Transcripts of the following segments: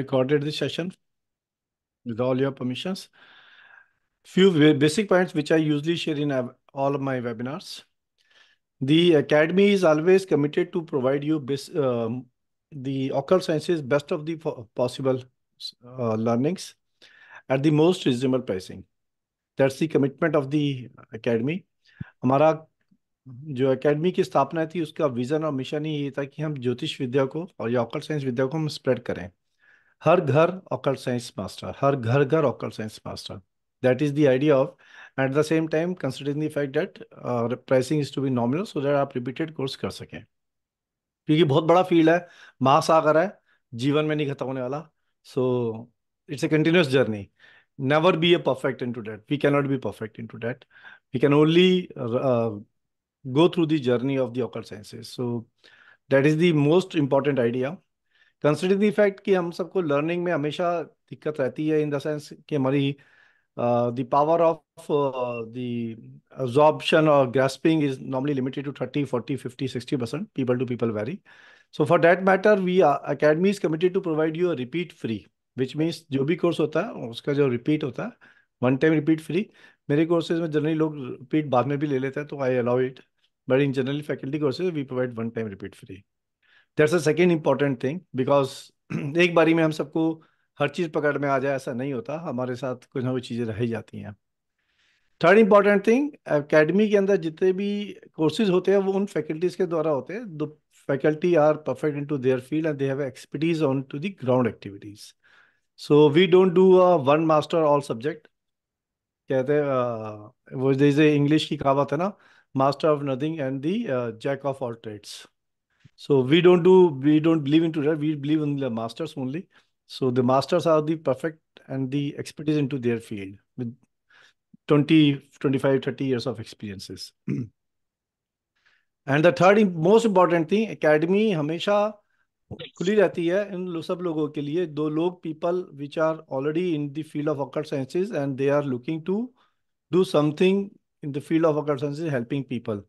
recorded this session with all your permissions. Few basic points which I usually share in all of my webinars. The Academy is always committed to provide you um, the occult sciences best of the possible uh, learnings at the most reasonable pricing. That's the commitment of the Academy. हमारा जो academy की स्थापना थी उसका vision और mission ही ये था कि हम ज्योतिष विद्या को और या ऑकल साइंस विद्या को हम स्प्रेड करें हर घर ऑकल साइंस मास्टर हर घर घर occult science master that is the idea of at the same time considering the fact that pricing is to be nominal so that आप रिपीटेड कोर्स कर सकें क्योंकि बहुत बड़ा फील्ड है महासागर है जीवन में नहीं खत्म होने वाला so it's a continuous journey never be a perfect in to that we cannot be perfect in to that we can only go through the journey of the occult sciences so that is the most important idea consider the कि हम सबको learning में हमेशा दिक्कत रहती है इन the sense कि हमारी the power of the absorption or grasping is normally limited to 30 40 50 60 percent people to people vary so for that matter academy are, academy is committed to provide you a repeat जो भी course होता है उसका जो repeat होता है one time repeat free मेरे courses में जनरली लोग रिपीट बाद में भी ले लेते हैं तो I allow it but in generally faculty courses we provide one time repeat free that's a second important thing because एक बारी में हम सबको हर चीज़ पकड़ में आ जाए ऐसा नहीं होता हमारे साथ कुछ ना कुछ चीज़ें रह ही जाती हैं थर्ड इम्पॉर्टेंट थिंग एकेडमी के अंदर जितने भी कोर्सेज होते हैं वो उन फैकल्टीज़ के द्वारा होते हैं the faculty are perfect in to their field and they have expertise on to the ground activities so we don't do a one master all subject कहते हैं वो जैसे इंग्लिश की कहावत है ना master of nothing and the jack of all trades So we don't do, we don't believe into that. We believe in the masters only. So the masters are the perfect and the expertise into their field with 20, 25, 30 years of experiences. And the third most important thing academy hamesha खुली रहती है इन लो, सब लोगों के लिए दो लोग people which are already in the field of occult sciences and they are looking to do something in the field of sciences helping people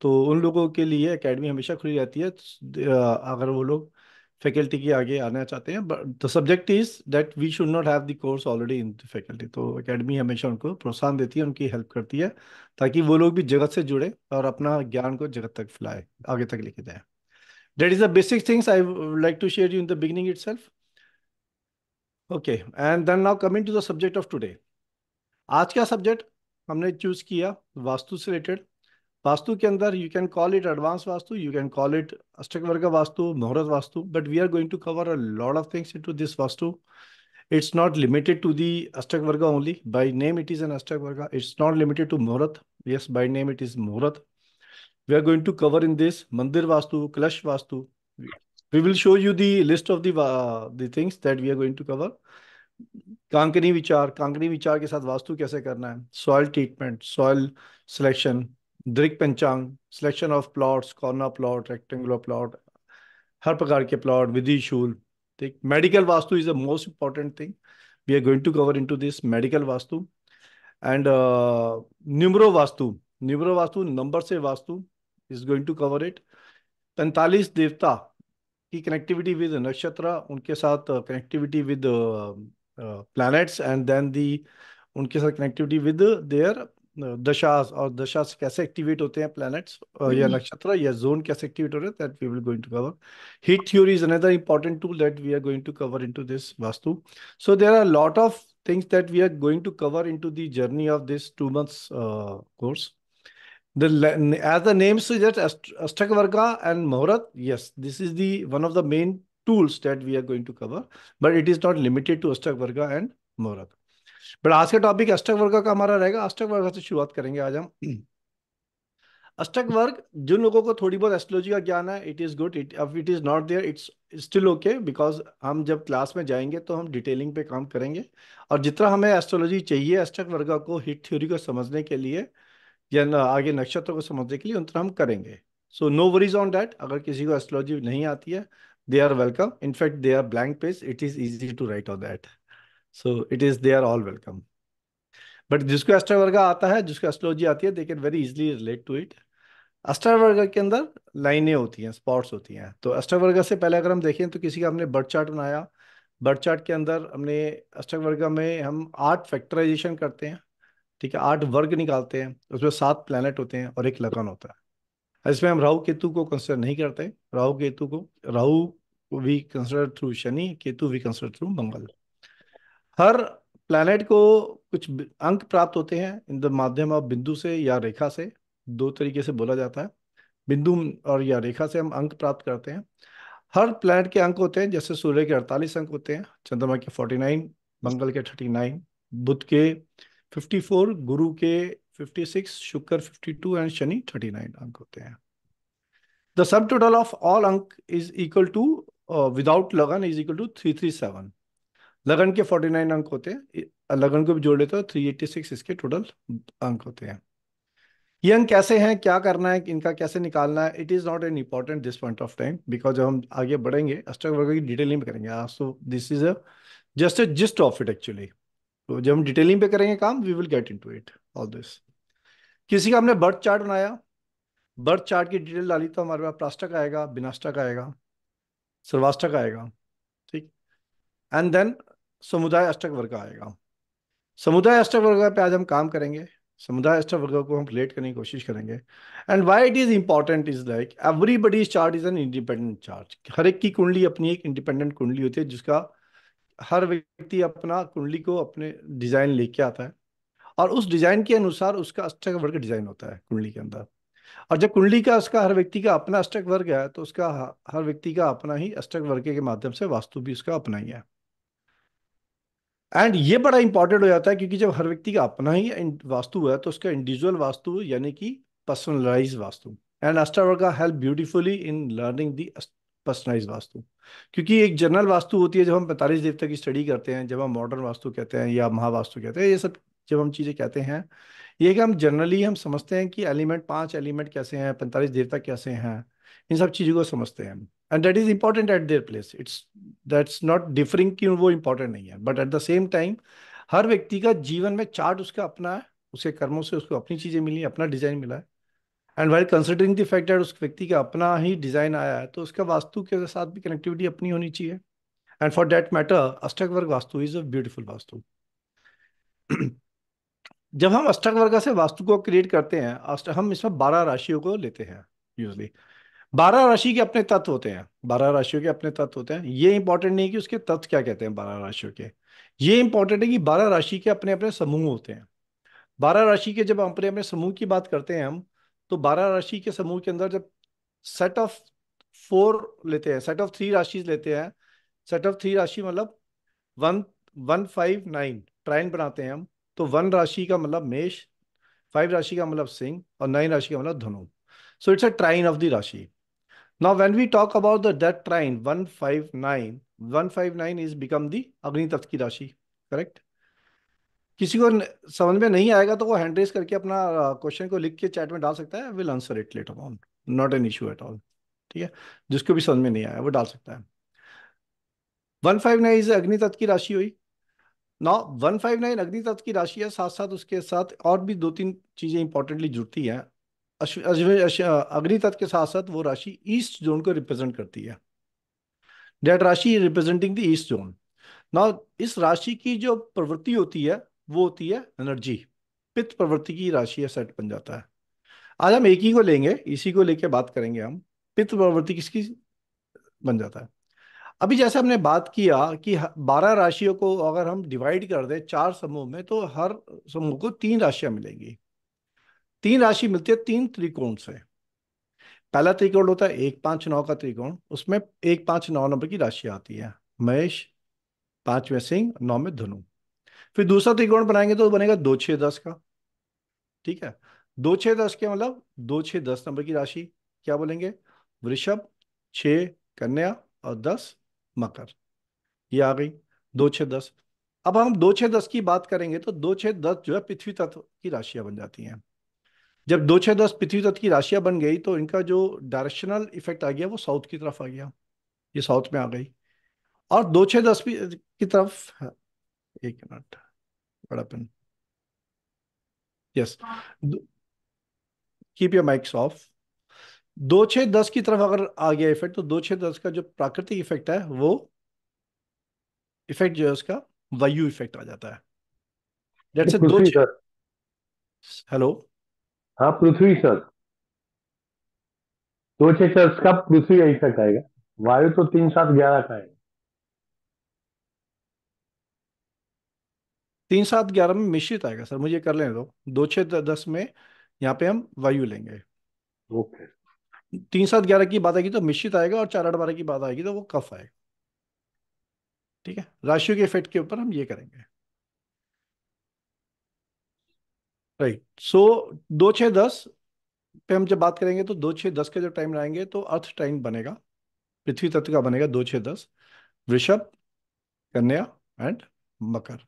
तो उन लोगों के लिए एकेडमी हमेशा खुली रहती है अगर वो लोग फैकल्टी के आगे आना चाहते हैं but the subject is that we should not have the course already in the faculty तो एकेडमी हमेशा उनको प्रोत्साहन देती है उनकी हेल्प करती है ताकि वो लोग भी जगत से जुड़े और अपना ज्ञान को जगत तक फैलाए आगे तक लेके जाए that is the basic things I like to share you in the beginning it okay and then now coming to the subject of today आज का सब्जेक्ट हमने चूज किया वास्तु से रिलेटेड वास्तु के अंदर you can call it advance vastu you can call it Ashtakavarga vastu muhurat vastu but we are going to cover a lot of things into this vastu it's not limited to the Ashtakavarga only by name it is an Ashtakavarga it's not limited to muhurat yes by name it is muhurat we are going to cover in this mandir vastu kalash vastu we will show you the list of the things that we are going to cover कांकनी विचार कांकनी विचार के साथ वास्तु कैसे करना है soil treatment soil selection Drik Panchang selection of plots corner plot rectangular plot हर प्रकार के प्लॉट विधि शूल ठीक medical vastu is the most important thing we are going to cover into this medical vastu and numero uh, vastu numero vastu number से vastu is going to cover it पैंतालीस देवता की कनेक्टिविटी विद नक्षत्र उनके साथ connectivity with planets and then the उनके साथ connectivity with their दशास और दशा से कैसे एक्टिवेट होते हैं प्लैनेट्स या नक्षत्र या जोन कैसे एक्टिवेट हो रहे हैं that we will going to cover heat theory is another important tool that we are going to cover into this vastu so there are lot of things that we are going to cover into the journey of this two months uh, course. The as the name suggests, Ast Astakvarga and Mahurat. Yes, this is the one of the main tools that we are going to cover, but it is not limited to Astakvarga and Mahurat. But आज का topic अष्टक वर्ग का हमारा रहेगा अष्टक वर्ग से शुरुआत करेंगे आज हम अष्टक वर्ग जिन लोगों को थोड़ी बहुत एस्ट्रोलॉजी का ज्ञान है इट इज़ गुड इट अब it is not there it's still okay because हम जब क्लास में जाएंगे तो हम डिटेलिंग पे काम करेंगे और जितना हमें एस्ट्रोलॉजी चाहिए अष्टक वर्ग को हिट थ्योरी को समझने के लिए या आगे नक्षत्र को समझने के लिए उतना हम करेंगे so no worries on that अगर किसी को एस्ट्रोलॉजी नहीं आती है they are welcome in fact they are blank page it is easy to write on that so it is they are all welcome but जिसको अष्टावर्ग आता है जिसको एस्ट्रोलॉजी आती है they can very easily relate to it Ashtakavarga के अंदर लाइनें होती हैं स्पॉट्स होती हैं तो अस्टावर्गा से पहले अगर हम देखें तो किसी का हमने बर्थ चार्ट बनाया बर्थ चार्ट के अंदर हमने अस्टावर्गा में हम आठ फैक्टराइजेशन करते हैं ठीक है आठ वर्ग निकालते हैं उसमें सात प्लानट होते हैं और एक लगन होता है इसमें हम राहु केतु को कंसिडर नहीं करते राहु केतु को Rahu we consider through Shani Ketu we consider through Mangal हर प्लैनेट को कुछ अंक प्राप्त होते हैं इन द माध्यम ऑफ बिंदु से या रेखा से दो तरीके से बोला जाता है बिंदु और या रेखा से हम अंक प्राप्त करते हैं हर प्लैनेट के अंक होते हैं जैसे सूर्य के अड़तालीस अंक होते हैं चंद्रमा के फोर्टी नाइन मंगल के थर्टी नाइन बुध के फिफ्टी फोर गुरु के fifty six Shukra fifty two and Shani thirty nine अंक होते हैं the sum total of all अंक is equal to without lagan is equal to three three seven lagan के फोर्टी नाइन अंक होते हैं लगन को भी जोड़ लेते हो थ्री एट्टी सिक्स इसके टोटल अंक होते हैं ये अंक कैसे हैं क्या करना है इनका कैसे निकालना है it is not an important this point of time because जब हम आगे बढ़ेंगे अष्टक वर्ग की डिटेलिंग में करेंगे so this is a just a gist of it actually तो जब हम डिटेलिंग पे करेंगे काम we will get into it all this किसी का हमने बर्थ चार्ट बनाया बर्थ चार्ट की डिटेल डाली तो हमारे पास प्लास्टक आएगा बिनास्टक आएगा सर्वास्टक आएगा ठीक एंड देन समुदाय अष्टक वर्ग आएगा समुदाय अष्टक वर्ग पे आज हम काम करेंगे समुदाय अष्टक वर्ग को हम रिलेट करने की कोशिश करेंगे and why it is important is like everybody chart is an independent chart हर एक की कुंडली अपनी एक इंडिपेंडेंट कुंडली होती है जिसका हर व्यक्ति अपना कुंडली को अपने डिजाइन लेके आता है और उस डिजाइन के अनुसार उसका अष्टक वर्ग डिजाइन होता है कुंडली के अंदर और जब कुंडली का उसका हर व्यक्ति का अपना अष्टक वर्ग है तो उसका हर व्यक्ति का अपना ही अष्टक वर्ग के माध्यम से वास्तु भी उसका अपना ही है एंड ये बड़ा इंपॉर्टेंट हो जाता है क्योंकि जब हर व्यक्ति का अपना ही वास्तु है तो उसका इंडिविजुअल वास्तु यानी कि पर्सनलाइज वास्तु एंड अस्ट्रावर का help beautifully in learning the personalize vastu क्योंकि एक जनरल वास्तु होती है जब हम पैंतालीस देवता की स्टडी करते हैं जब हम मॉडर्न वास्तु कहते हैं या महावास्तु कहते हैं ये सब जब हम चीज़ें कहते हैं ये कि हम जनरली हम समझते हैं कि एलिमेंट पांच एलिमेंट कैसे हैं पैंतालीस देवता कैसे हैं इन सब चीज़ों को समझते हैं and that is important at their place it's that's not differing कि वो इंपॉर्टेंट नहीं है but at the same time हर व्यक्ति का जीवन में चार्ट उसका अपना है उसके कर्मों से उसको अपनी चीज़ें मिली अपना डिज़ाइन मिला है and while considering the fact that उस व्यक्ति का अपना ही डिज़ाइन आया है तो उसका वास्तु के साथ भी कनेक्टिविटी अपनी होनी चाहिए and for that matter Ashtakavarga vastu is a beautiful vastu जब हम अष्टक वर्ग से वास्तु को क्रिएट करते हैं हम इसमें बारह राशियों को लेते हैं यूजली बारह राशि के अपने तत्व होते हैं बारह राशियों के अपने तत्व होते हैं ये इंपॉर्टेंट नहीं कि उसके तत्व क्या कहते हैं बारह राशियों के ये इंपॉर्टेंट है कि बारह राशि के अपने अपने समूह होते हैं बारह राशि के जब अपने अपने समूह की बात करते हैं हम तो बारह राशि के समूह के अंदर जब सेट ऑफ फोर लेते हैं सेट ऑफ थ्री राशि लेते हैं सेट ऑफ थ्री राशि मतलब one one five nine trine बनाते हैं हम तो वन राशि का मतलब मेष फाइव राशि का मतलब सिंह और नाइन राशि का मतलब Dhanu so it's a trine of the rashi Now, when we talk about the death trine 159, 159 is become the Agni तत्व की राशि करेक्ट किसी को समझ में नहीं आएगा तो वो हैंड रेस करके अपना क्वेश्चन को लिख के चैट में डाल सकता है will answer it later on not an issue at all ठीक है जिसको भी समझ में नहीं आया वो डाल सकता है वन फाइव नाइन इज अग्नि तत्व की राशि हुई नौ वन फाइव नाइन अग्नि तत्व की राशि है साथ साथ उसके साथ और भी दो तीन चीजें इंपॉर्टेंटली जुड़ती हैं अग्नि तत्व के साथ साथ वो राशि ईस्ट जोन को रिप्रेजेंट करती है that rashi representing the east zone now इस राशि की जो प्रवृत्ति होती है वो होती है एनर्जी पित्त प्रवृत्ति की राशि सेट बन जाता है आज हम एक ही को लेंगे इसी को लेके बात करेंगे हम पित्त प्रवृत्ति किसकी बन जाता है अभी जैसे हमने बात किया कि बारह राशियों को अगर हम डिवाइड कर दें चार समूह में तो हर समूह को तीन राशियां मिलेंगी तीन राशि मिलती है तीन त्रिकोण से पहला त्रिकोण होता है एक पांच नौ का त्रिकोण उसमें एक पांच नौ नंबर की राशि आती है महेश पांच में सिंह नौ में धनु फिर दूसरा त्रिकोण बनाएंगे तो बनेगा दो छह दस का ठीक है दो छह दस के मतलब दो छह दस नंबर की राशि क्या बोलेंगे वृषभ छ कन्या और दस मकर ये आ गई दो छह दस अब हम दो छह दस की बात करेंगे तो दो छह दस जो है पृथ्वी तत्व की राशियां बन जाती हैं जब दो छः दस पृथ्वी तत्व की राशियाँ बन गई तो इनका जो डायरेक्शनल इफेक्ट आ गया वो साउथ की तरफ आ गया ये साउथ में आ गई और दो छः दस की तरफ हाँ, एक मिनट बड़ा pen yes keep your mics off दो छः दस की तरफ अगर आ गया इफेक्ट तो दो छः दस का जो प्राकृतिक इफेक्ट है वो इफेक्ट जो है उसका वायु इफेक्ट आ जाता है जैसे दो हेलो हाँ पृथ्वी सर दो छह सर इसका पृथ्वी ऐसा तक आएगा वायु तो तीन सात ग्यारह का आएगा तीन सात ग्यारह में मिश्रित आएगा सर मुझे कर लेने दो दो छः दस में यहाँ पे हम वायु लेंगे ओके तीन सात ग्यारह की बात आएगी तो मिश्रित आएगा और चार आठ बारह की बात आएगी तो वो कफ आएगा ठीक है राशियों के इफेक्ट के ऊपर हम ये करेंगे राइट सो दो छः दस पे हम जब बात करेंगे तो दो छः दस के जब टाइम लाएंगे तो अर्थ टाइम बनेगा पृथ्वी तत्व का बनेगा दो छः दस वृषभ कन्या एंड मकर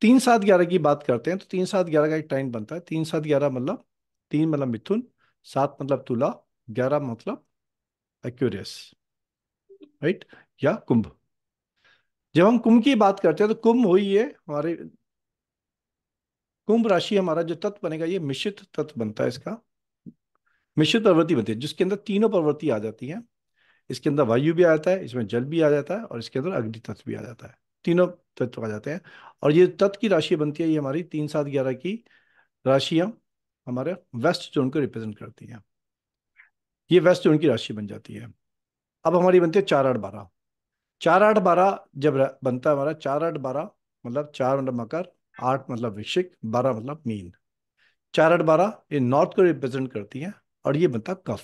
तीन सात ग्यारह की बात करते हैं तो तीन सात ग्यारह का एक टाइम बनता है तीन सात ग्यारह मतलब तीन मतलब मिथुन सात मतलब तुला ग्यारह मतलब एक्यूरियस राइट या कुंभ जब हम कुंभ की बात करते हैं तो कुंभ हुई है हमारे कुंभ राशि हमारा जो तत्व बनेगा ये मिश्रित तत्व बनता है इसका मिश्रित प्रवृत्ति बनती है जिसके अंदर तीनों प्रवृत्ति आ जाती है इसके अंदर वायु भी आ जाता है इसमें जल भी आ जाता है और इसके अंदर अग्नि तत्व भी आ जाता है तीनों तत्व आ जाते हैं और ये तत्व की राशि बनती है ये हमारी तीन सात ग्यारह की राशियां हमारे वेस्ट जोन को रिप्रेजेंट करती हैं ये वेस्ट जोन की राशि बन जाती है अब हमारी बनती है चार आठ बारह चार आठ बारह जब बनता है हमारा चार आठ बारह मतलब चार मतलब मकर आठ मतलब विक्षिक बारह मतलब मीन चार आठ बारह ये नॉर्थ को रिप्रेजेंट करती है और ये बनता कफ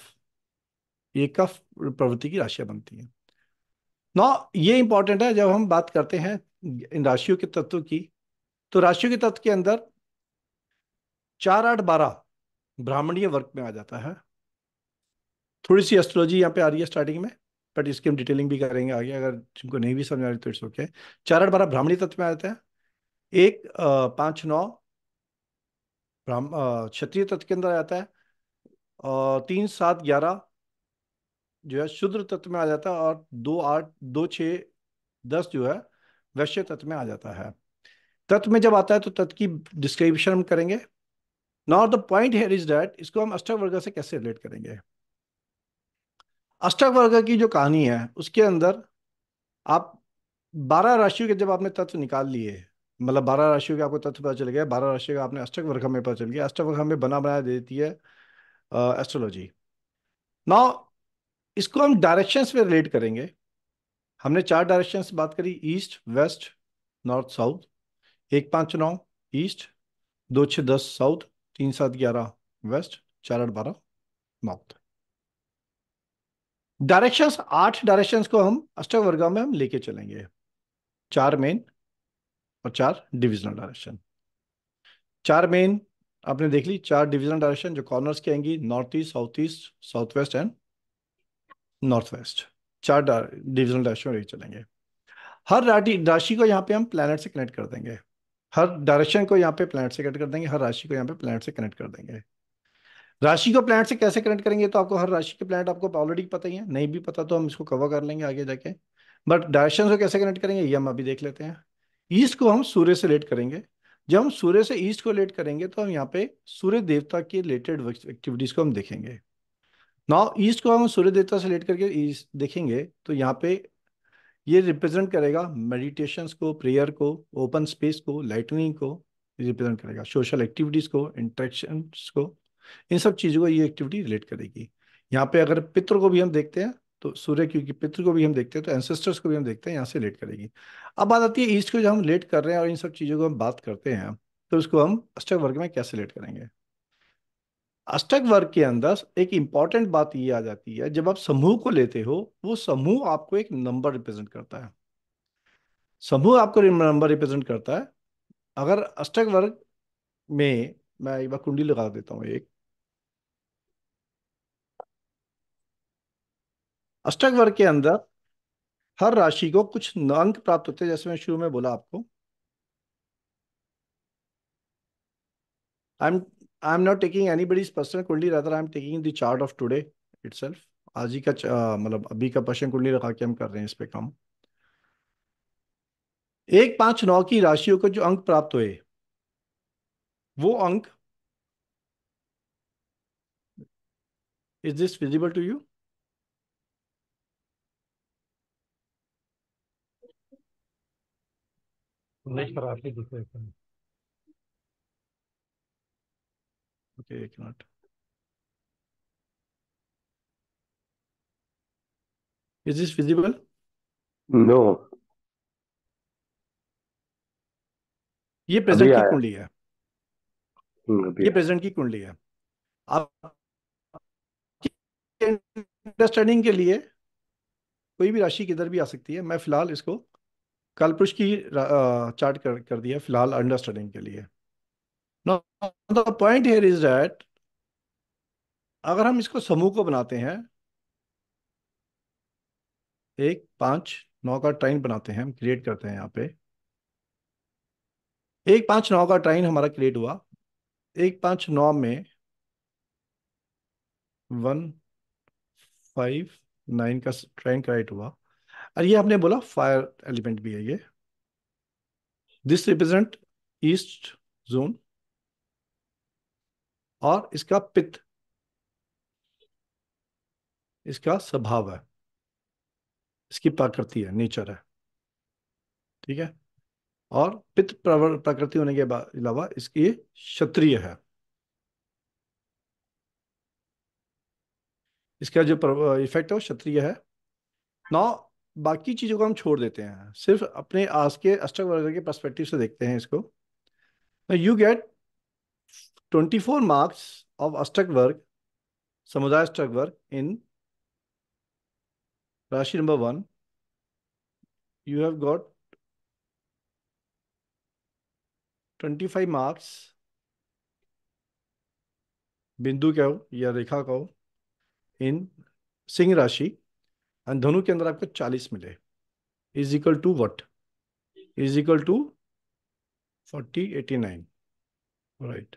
ये कफ प्रवृत्ति की राशियां बनती हैं नौ ये इंपॉर्टेंट है जब हम बात करते हैं इन राशियों के तत्व की तो राशियों के तत्व के अंदर चार आठ बारह ब्राह्मणीय वर्ग में आ जाता है थोड़ी सी एस्ट्रोलॉजी यहाँ पे आ रही है स्टार्टिंग में बट इसकी हम डिटेलिंग भी करेंगे आगे अगर जिनको नहीं भी समझ आ रही तो इट्स ओके चार आठ बारह ब्राह्मणी तत्व में आ जाता है एक पांच नौ ब्राह्म क्षत्रिय तत्व के अंदर आ जाता है और तीन सात ग्यारह जो है शूद्र तत्व में आ जाता है और दो आठ दो छ दस जो है वैश्य तत्व में आ जाता है तत्व में जब आता है तो तत्व की डिस्क्रिप्शन हम करेंगे not the point here is that इसको हम अष्टक वर्ग से कैसे रिलेट करेंगे अष्टक वर्ग की जो कहानी है उसके अंदर आप बारह राशियों के जब आपने तत्व निकाल लिए मतलब बारह राशियों के आपको तथ्य पता चल गया बारह राशियों का आपने अष्टक वर्ग में पता चल गया अष्टक वर्ग में बना बनाया देती है एस्ट्रोलॉजी नाउ इसको हम डायरेक्शंस में रिलेट करेंगे हमने चार डायरेक्शन बात करी ईस्ट वेस्ट नॉर्थ साउथ एक पाँच नौ ईस्ट दो छः दस साउथ तीन सात ग्यारह वेस्ट चार आठ बारह नॉर्थ डायरेक्शंस आठ डायरेक्शंस को हम अष्टक वर्ग में हम लेके चलेंगे चार मेन और चार डिविजनल डायरेक्शन चार मेन आपने देख ली चार डिविजनल डायरेक्शन जो कॉर्नर्स की आएंगी north east south east south west and north west चार डिविजनल डायरेक्शन यही चलेंगे हर राशि को यहाँ पे हम प्लैनेट से कनेक्ट कर देंगे हर डायरेक्शन को यहाँ पे प्लानट से कनेक्ट कर देंगे हर राशि को यहाँ पे प्लैनेट से कनेक्ट कर देंगे राशि को प्लैनेट से कैसे कनेक्ट करेंगे तो आपको हर राशि के प्लैनेट आपको ऑलरेडी पता ही है नहीं भी पता तो हम इसको कवर कर लेंगे आगे जाके बट डायरेक्शन को कैसे कनेक्ट करेंगे ये हम अभी देख लेते हैं ईस्ट को हम सूर्य से रिलेट करेंगे जब हम सूर्य से ईस्ट को रिलेट करेंगे तो हम यहाँ पे सूर्य देवता के रिलेटेड एक्टिविटीज को हम देखेंगे नाउ ईस्ट को हम सूर्य देवता से रिलेट करके ईस्ट देखेंगे तो यहाँ पे ये रिप्रेजेंट करेगा मेडिटेशन को प्रेयर को ओपन स्पेस को लाइटनिंग को रिप्रेजेंट करेगा सोशल एक्टिविटीज को इंट्रेक्शन को इन सब चीज़ों को ये एक्टिविटी रिलेट करेगी यहाँ पे अगर पित्र को भी हम देखते हैं तो सूर्य क्योंकि पितृ को भी हम देखते हैं तो एंसेस्टर्स को भी हम देखते हैं यहाँ से लेट करेगी अब बात आती है ईस्ट को जब हम लेट कर रहे हैं और इन सब चीज़ों को हम बात करते हैं तो उसको हम अष्टक वर्ग में कैसे लेट करेंगे अष्टक वर्ग के अंदर एक इंपॉर्टेंट बात ये आ जाती है जब आप समूह को लेते हो वो समूह आपको एक नंबर रिप्रेजेंट करता है समूह आपको नंबर रिप्रेजेंट करता है अगर अष्टक वर्ग में मैं एक बार कुंडी लगा देता हूँ एक अष्टक वर्ग के अंदर हर राशि को कुछ अंक प्राप्त होते हैं जैसे मैं शुरू में बोला आपको I am I am not taking anybody personal कुंडली रहता I am taking the chart of today itself आज ही का मतलब अभी का पर्सन कुंडली रखा के हम कर रहे हैं इस पे काम एक पांच नौ की राशियों को जो अंक प्राप्त हुए वो अंक is this visible to you okay एक minute Is this visible? No. ये प्रेजेंट की कुंडली है हम्म, ये प्रेजेंट की कुंडली है आप अंडरस्टैंडिंग के लिए कोई भी राशि किधर भी आ सकती है मैं फिलहाल इसको पुरुष की चार्ट कर, कर दिया फिलहाल अंडरस्टैंडिंग के लिए the point here is that अगर हम इसको समूह को बनाते हैं एक पांच नौ का ट्राइन बनाते हैं हम क्रिएट करते हैं यहाँ पे एक पांच नौ का ट्राइन हमारा क्रिएट हुआ एक पांच नौ में वन फाइव नाइन का ट्राइन क्रिएट हुआ और ये आपने बोला फायर एलिमेंट भी है ये दिस रिप्रेजेंट ईस्ट जोन और इसका पित्त इसका स्वभाव है इसकी प्रकृति है नेचर है ठीक है और पित्त प्रकृति होने के अलावा इसकी क्षत्रिय है इसका जो इफेक्ट है वो क्षत्रिय है नौ बाकी चीज़ों को हम छोड़ देते हैं सिर्फ अपने आज के अष्टक वर्ग के परस्पेक्टिव से देखते हैं इसको you get twenty four marks of Ashtakavarga समुदाय Ashtakavarga in rashi number one you have got twenty five marks बिंदु कहो या रेखा कहो इन सिंह राशि एंड धनु के अंदर आपको चालीस मिले is equal to what is equal to forty eighty nine right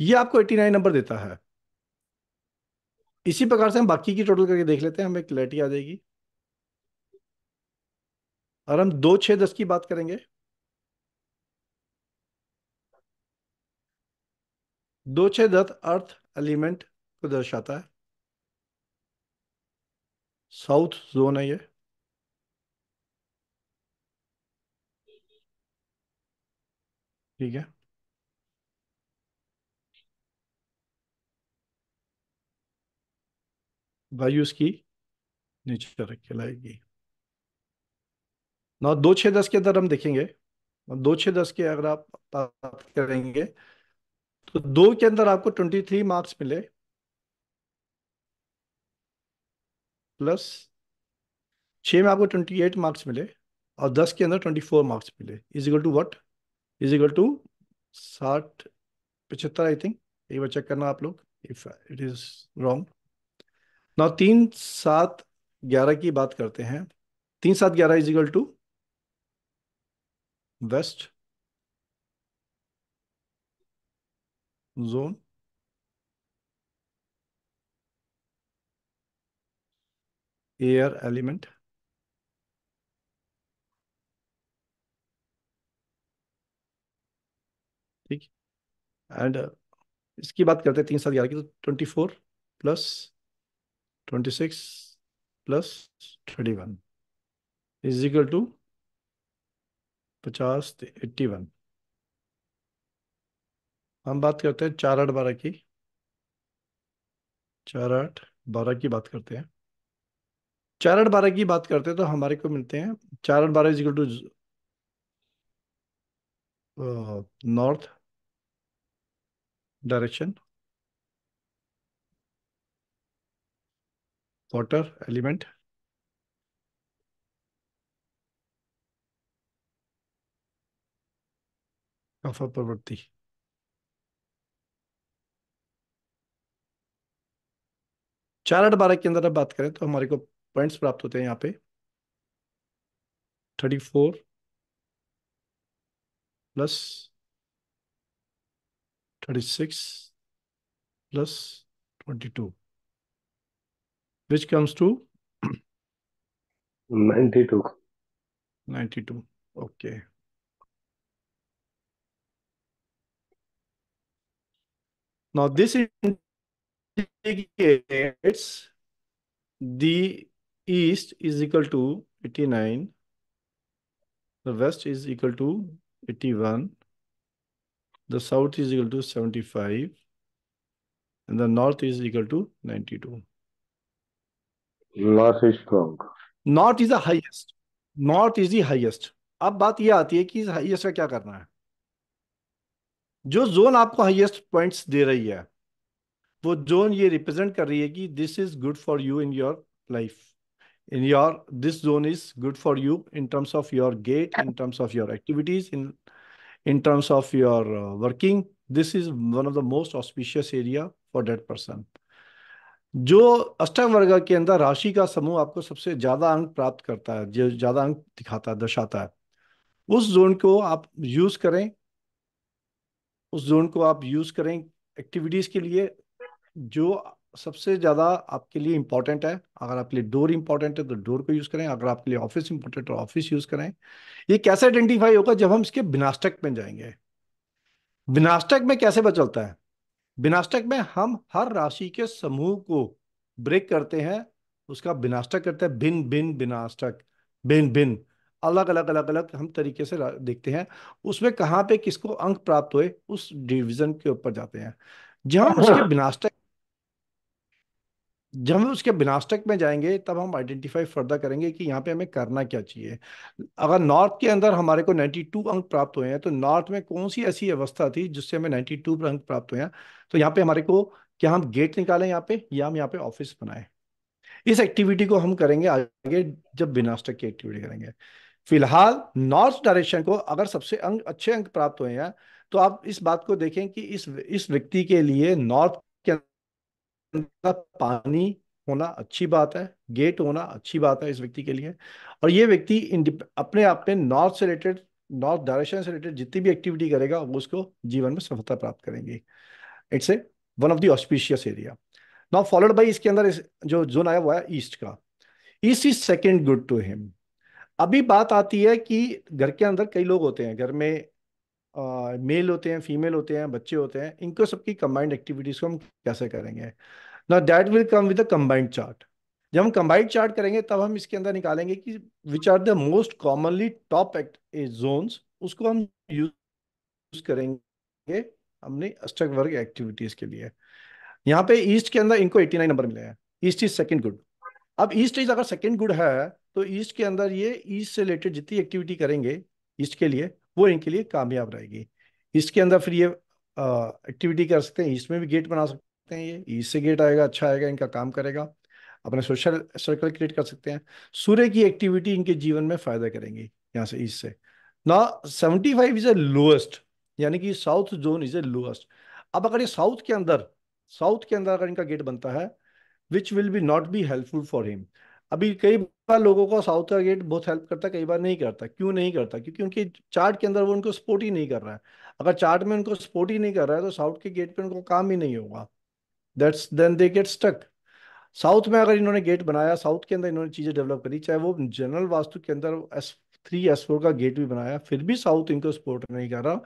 ये आपको एटी नाइन नंबर देता है इसी प्रकार से हम बाकी की टोटल करके देख लेते हैं हमें क्लैरिटी आ जाएगी और हम दो छह दस की बात करेंगे दो छह दस अर्थ एलिमेंट को दर्शाता है साउथ जोन है ये ठीक है वायु उसकी नीचे खिलाएगी ना दो छः दस के अंदर हम देखेंगे दो छः दस के अगर आप बात करेंगे तो दो के अंदर आपको ट्वेंटी थ्री मार्क्स मिले प्लस छः में आपको ट्वेंटी एट मार्क्स मिले और दस के अंदर ट्वेंटी फोर मार्क्स मिले is equal to what is equal to साठ पचहत्तर आई थिंक एक बार चेक करना आप लोग इफ इट इज रॉन्ग ना तीन सात ग्यारह की बात करते हैं तीन सात ग्यारह is equal to west zone air element. ठीक एंड uh, इसकी बात करते हैं तीन सात ग्यारह की तो twenty four plus twenty six plus thirty one is equal to पचास एट्टी वन हम बात करते हैं चार आठ बारह की चार आठ बारह की बात करते हैं चार आठ बारह की बात करते हैं तो हमारे को मिलते हैं चार आठ बारह is equal to north direction water element कफा प्रवृत्ति चार आठ बारह के अंदर आप बात करें तो हमारे को पॉइंट्स प्राप्त होते हैं यहाँ पे thirty four plus thirty six plus twenty two which comes to ninety two ninety two okay Now this indicates the east is equal to 89. The west is equal to 81. The south is equal to 75. And the north is equal to 92. North is strong. North is the highest. North is the highest. अब बात यह आती है कि इस highest का क्या करना है जो जोन आपको हाईएस्ट पॉइंट्स दे रही है वो जोन ये रिप्रेजेंट कर रही है कि this is good for you in your life in your this zone is good for you in terms of your gait in terms of your activities in in terms of your uh, working this is one of the most auspicious area for that person जो अष्टम वर्ग के अंदर राशि का समूह आपको सबसे ज्यादा अंक प्राप्त करता है जो ज्यादा अंक दिखाता है दर्शाता है उस जोन को आप यूज करें उस जोन को आप यूज करें एक्टिविटीज के लिए जो सबसे ज़्यादा आपके लिए इम्पॉर्टेंट है अगर आपके लिए डोर इम्पॉर्टेंट है तो डोर को यूज़ करें अगर आपके लिए ऑफिस इम्पोर्टेंट है तो ऑफिस यूज़ करें ये कैसे आइडेंटिफाई होगा जब हम इसके बिनास्टेक में जाएंगे बिनास्टेक में कैसे बचलता है बिनास्टेक में हम हर राशि के समूह को ब्रेक करते हैं उसका बिनास्टक करते हैं भिन्न भिन्न बिनास्टक भिन्न भिन्न अलग अलग अलग अलग हम तरीके से देखते हैं उसमें कहाँ पे किसको अंक प्राप्त हुए उस डिवीजन के ऊपर जाते हैं जहां उसके बिनास्टक जब हम उसके बिनास्टक में जाएंगे तब हम आइडेंटिफाई फर्दर करेंगे कि यहाँ पे हमें करना क्या चाहिए अगर नॉर्थ के अंदर हमारे को 92 अंक प्राप्त हुए हैं तो नॉर्थ में कौन सी ऐसी अवस्था थी जिससे हमें 92 अंक प्राप्त हुए हैं तो यहाँ पे हमारे को क्या हम गेट निकालें यहाँ पे या हम यहाँ पे ऑफिस बनाएं इस एक्टिविटी को हम करेंगे आगे जब बिनास्टक की एक्टिविटी करेंगे फिलहाल नॉर्थ डायरेक्शन को अगर सबसे अंक अच्छे अंक प्राप्त हुए हैं तो आप इस बात को देखें कि इस इस व्यक्ति के लिए नॉर्थ का पानी होना अच्छी बात है गेट होना अच्छी बात है इस व्यक्ति के लिए और ये व्यक्ति अपने आप में नॉर्थ से रिलेटेड नॉर्थ डायरेक्शन से रिलेटेड जितनी भी एक्टिविटी करेगा वो उसको जीवन में सफलता प्राप्त करेंगे it's a one of the auspicious area now followed by इसके अंदर इस, जो जोन आया हुआ है ईस्ट का east is second good to him अभी बात आती है कि घर के अंदर कई लोग होते हैं घर में मेल होते हैं फीमेल होते हैं बच्चे होते हैं इनको सबकी कंबाइंड एक्टिविटीज़ को हम कैसे करेंगे ना that will come with a combined chart जब हम कंबाइंड चार्ट करेंगे तब हम इसके अंदर निकालेंगे कि which are the most commonly top act zones उसको हम यूज करेंगे हमने अस्टक वर्क एक्टिविटीज़ के लिए यहाँ पे ईस्ट के अंदर इनको 89 नंबर मिले हैं ईस्ट इज सेकंड गुड अब ईस्ट इज अगर सेकंड गुड है तो ईस्ट के अंदर ये ईस्ट से रिलेटेड जितनी एक्टिविटी करेंगे ईस्ट के लिए वो इनके लिए कामयाब रहेगी इसके अंदर फिर ये एक्टिविटी कर सकते हैं इसमें भी गेट बना सकते हैं ये इससे गेट आएगा अच्छा आएगा इनका काम करेगा अपने सोशल सर्कल क्रिएट कर सकते हैं सूर्य की एक्टिविटी इनके जीवन में फायदा करेंगी यहाँ से ईस्ट से ना seventy five is a lowest यानी कि south zone is a lowest अब अगर ये साउथ के अंदर साउथ के अंदर अगर इनका गेट बनता है which will be not be helpful for him अभी कई बार लोगों को साउथ का गेट बहुत हेल्प करता है कई बार नहीं करता क्यों नहीं करता क्योंकि उनके चार्ट के अंदर वो उनको सपोर्ट ही नहीं कर रहा है अगर चार्ट में उनको सपोर्ट ही नहीं कर रहा है तो साउथ के गेट पे उनको काम ही नहीं होगा that's then they get stuck south में अगर इन्होंने गेट बनाया साउथ के अंदर इन्होंने चीज़ें डेवलप करी चाहे वो जनरल वास्तु के अंदर एस थ्री एस फोर का गेट भी बनाया फिर भी साउथ इनको सपोर्ट नहीं कर रहा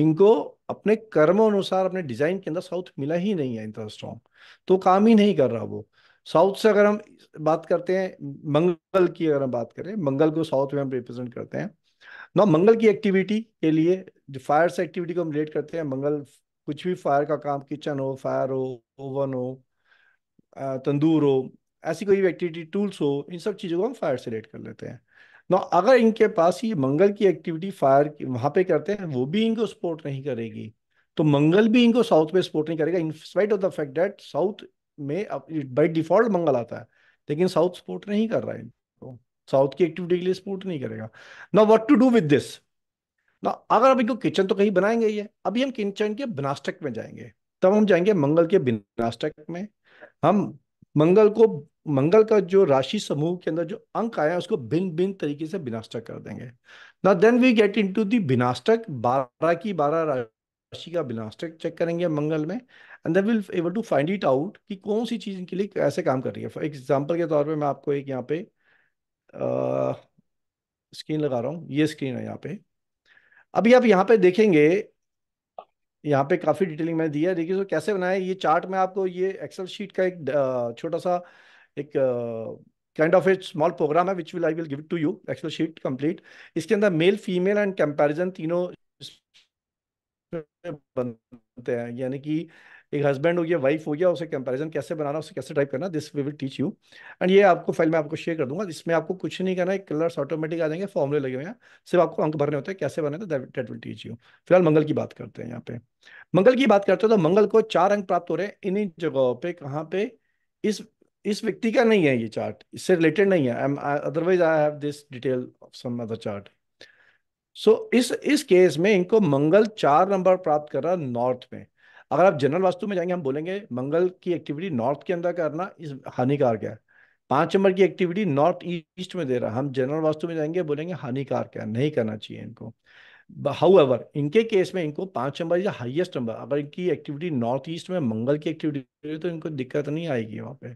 इनको अपने कर्म अनुसार अपने डिजाइन के अंदर साउथ मिला ही नहीं है इतना स्ट्रॉन्ग तो काम ही नहीं कर रहा वो साउथ से अगर हम बात करते हैं मंगल की अगर हम बात करें मंगल को साउथ में हम रिप्रेजेंट करते हैं ना मंगल की एक्टिविटी के लिए जो फायर से एक्टिविटी को हम रिलेट करते हैं मंगल कुछ भी फायर का काम किचन हो फायर हो ओवन हो तंदूर हो ऐसी कोई भी एक्टिविटी टूल्स हो इन सब चीज़ों को हम फायर से रिलेट कर लेते हैं ना अगर इनके पास ये मंगल की एक्टिविटी फायर वहाँ पे करते हैं वो भी इनको सपोर्ट नहीं करेगी तो मंगल भी इनको साउथ में सपोर्ट नहीं करेगा in spite of the fact that south में बाई डिफॉल्ट मंगल आता है लेकिन साउथ सपोर्ट नहीं कर रहा है इनको साउथ की एक्टिविटी के लिए सपोर्ट नहीं करेगा ना what to do with this ना अगर अभी इनको किचन तो कहीं बनाएंगे ये अभी हम किचन के बिनास्टक में जाएंगे तब हम जाएंगे मंगल के बिनास्टक में हम मंगल को मंगल का जो राशि समूह के अंदर जो अंक आया है उसको भिन्न भिन्न तरीके से बिनास्टक कर देंगे ना then we get into दिनास्टक बारह की बारह राशि का बिनास्टक चेक करेंगे मंगल में and they will able to find it out कि कौन सी चीज़ इनके लिए कैसे काम कर रही है फॉर एग्जाम्पल के तौर पर मैं आपको एक यहाँ पे स्क्रीन लगा रहा हूँ ये स्क्रीन है यहाँ पे अभी आप यहाँ पे देखेंगे यहाँ पे काफ़ी डिटेलिंग मैंने दिया है देखिए तो कैसे बनाया ये चार्ट में आपको ये एक्सेल शीट का एक छोटा सा एक kind of a small programme है which will I will give to you Excel sheet complete इसके अंदर मेल फीमेल एंड कंपैरिजन तीनों बनते हैं यानी कि एक हस्बैंड हो गया वाइफ हो गया उसे कंपैरिजन कैसे बनाना उसे कैसे टाइप करना this we will teach you and ये आपको फाइल मैं आपको शेयर कर दूंगा इसमें आपको कुछ नहीं करना है कलर्स ऑटोमेटिक आ जाएंगे फॉर्मुले लगे हुए हैं सिर्फ आपको अंक भरने होते हैं कैसे बने डेट विल टीच यू फिलहाल मंगल की बात करते हैं यहाँ पे मंगल की बात करते हैं तो मंगल को चार अंक प्राप्त हो रहे हैं इन्हीं जगहों पर कहाँ पे इस इस व्यक्ति का नहीं है ये चार्ट इससे रिलेटेड नहीं है otherwise I have this detail of some other chart so so, इस इस केस में इनको मंगल चार नंबर प्राप्त कर रहा नॉर्थ में अगर आप जनरल वास्तु में जाएंगे हम बोलेंगे मंगल की एक्टिविटी नॉर्थ के अंदर करना इस हानिकारक है पांच नंबर की एक्टिविटी नॉर्थ ईस्ट में दे रहा हम जनरल वास्तु में जाएंगे बोलेंगे हानिकारक है नहीं करना चाहिए इनको हाउ एवर इनके केस में इनको पाँच नंबर या हाइएस्ट नंबर अगर इनकी एक्टिविटी नॉर्थ ईस्ट में मंगल की एक्टिविटी तो इनको दिक्कत नहीं आएगी वहाँ पे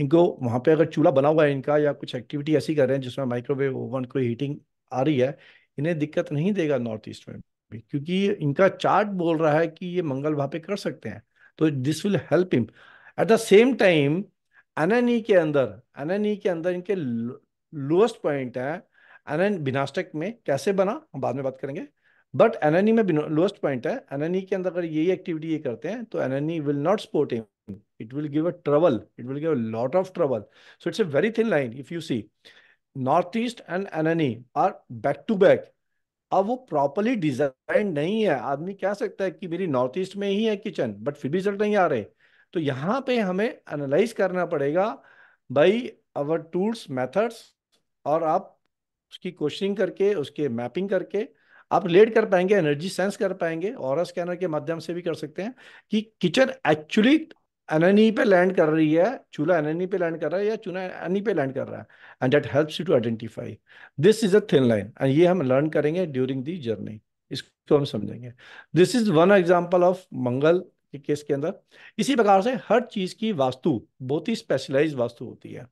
इनको वहाँ पे अगर चूल्हा बना हुआ है इनका या कुछ एक्टिविटी ऐसी कर रहे हैं जिसमें माइक्रोवेव ओवन कोई हीटिंग आ रही है इन्हें दिक्कत नहीं देगा नॉर्थ ईस्ट में क्योंकि इनका चार्ट बोल रहा है कि ये मंगल वहां पे कर सकते हैं तो this will help him at the same time NNE के अंदर एनएनई के अंदर इनके लोएस्ट पॉइंट है एनएन बिनास्टेक में कैसे बना हम बाद में बात करेंगे बट एनएनई में लोएस्ट पॉइंट है एनएनई के अंदर अगर यही एक्टिविटी ये करते हैं तो NNE will not support him it will give a trouble it will give a lot of trouble so it's a very thin line if you see north east and NNE are back to back अब वो properly design नहीं है आदमी कह सकता है कि मेरी नॉर्थ ईस्ट में ही है किचन बट फिर भी रिजल्ट नहीं आ रहे तो यहाँ पे हमें एनालाइज करना पड़ेगा बाई अवर टूल्स मेथड्स और आप उसकी कोशिंग करके उसके मैपिंग करके आप लेट कर पाएंगे एनर्जी सेंस कर पाएंगे और स्कैनर के माध्यम से भी कर सकते हैं कि किचन एक्चुअली enemy पे लैंड कर रही है चूल्हा एननी पे लैंड कर रहा है या चूना एनी पे लैंड कर रहा है and that helps you to identify this is a thin line and ये हम लर्न करेंगे ड्यूरिंग दी जर्नी इसको हम समझेंगे this is one example of मंगल के केस के अंदर इसी प्रकार से हर चीज की वास्तु बहुत ही स्पेशलाइज वास्तु होती है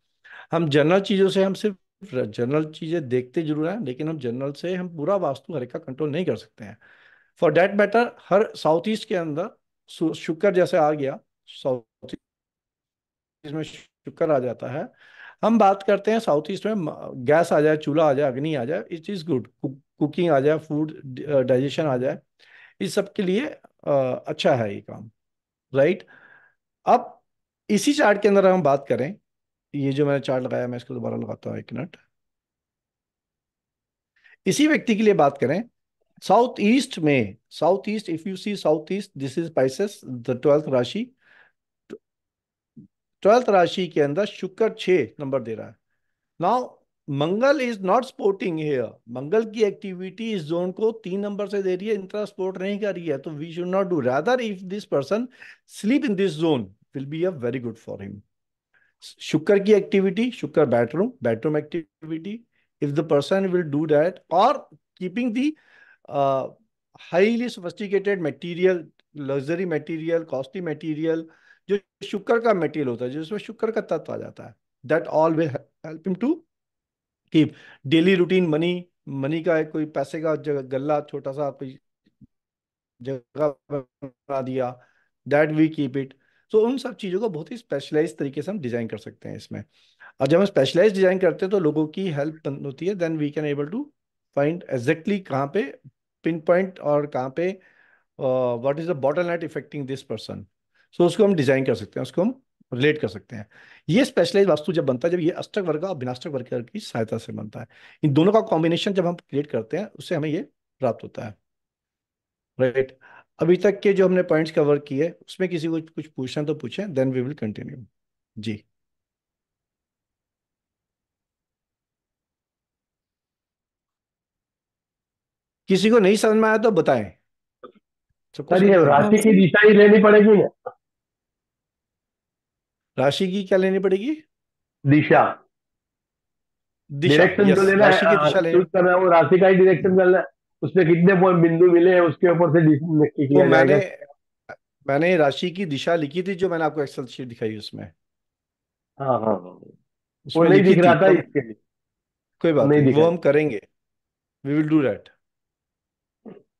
हम जनरल चीजों से हम सिर्फ जनरल चीजें देखते जरूर हैं लेकिन हम जनरल से हम पूरा वास्तु हर एक का कंट्रोल नहीं कर सकते हैं फॉर डैट मैटर हर साउथ ईस्ट के अंदर शुक्र जैसे आ गया साउथ ईस्ट में शुक्र आ जाता है हम बात करते हैं साउथ ईस्ट में गैस आ जाए चूल्हा आ जाए अग्नि आ जाए इट इज़ गुड कुकिंग आ जाए फूड डाइजेशन आ जाए इस सब के लिए अच्छा है ये काम राइट अब इसी चार्ट के अंदर हम बात करें ये जो मैंने चार्ट लगाया मैं इसको दोबारा लगाता हूँ एक मिनट इसी व्यक्ति के लिए बात करें साउथ ईस्ट में south east if you see south east this is Pisces the twelfth राशि ट्वेल्थ राशि के अंदर शुक्र छ नंबर दे रहा है नाउ मंगल इज नॉट स्पोर्टिंग हेयर मंगल की एक्टिविटी इस जोन को तीन नंबर से दे रही है इंट्रा स्पोर्ट नहीं कर रही है तो we should not do rather if this person sleep in this zone will be a very good for him शुक्र की एक्टिविटी शुक्र bedroom bedroom activity if the person will do that और keeping the highly sophisticated material luxury material costly material जो शुक्र का material होता है जिसमें शुक्र का तत्व आ जाता है that all will help him to keep daily routine money money का कोई पैसे का जगह गला छोटा सा कोई जगह बना दिया दैट वी कीप इट तो उन सब चीज़ों को बहुत ही स्पेशलाइज तरीके से हम डिजाइन कर सकते हैं इसमें और जब हम स्पेशलाइज डिजाइन करते हैं तो लोगों की हेल्प होती है then we can able to find exactly कहाँ पे पिन पॉइंट और कहाँ पे what is the bottleneck affecting this person so उसको हम डिजाइन कर सकते हैं उसको हम रिलेट कर सकते हैं ये स्पेशलाइज वास्तु जब बनता है जब ये अष्टक वर्ग और बिनाष्टक वर्ग की सहायता से बनता है इन दोनों का कॉम्बिनेशन जब हम क्रिएट करते हैं उससे हमें ये प्राप्त होता है राइट right. अभी तक के जो हमने पॉइंट्स कवर किए उसमें किसी को कुछ पूछना तो पूछे देन वी विल कंटिन्यू जी किसी को नहीं समझ में आया तो बताएं राशि की दिशा ही लेनी पड़ेगी राशि की क्या लेनी पड़ेगी दिशा दिशा यस जो लेना राशि की दिशा हाँ, लेनी चूज करना है वो राशि का ही डिरेक्शन करना है उसमें कितने पॉइंट बिंदु मिले हैं उसके ऊपर से डिसीजन तो किया मैंने जाएगा मैंने राशि की दिशा लिखी थी जो मैंने आपको एक्सेल शीट दिखाई उसमें हाँ हाँ हाँ वो नहीं लिखी दिख रहा थी था तो इसके लिए कोई बात नहीं वो हम करेंगे we will do that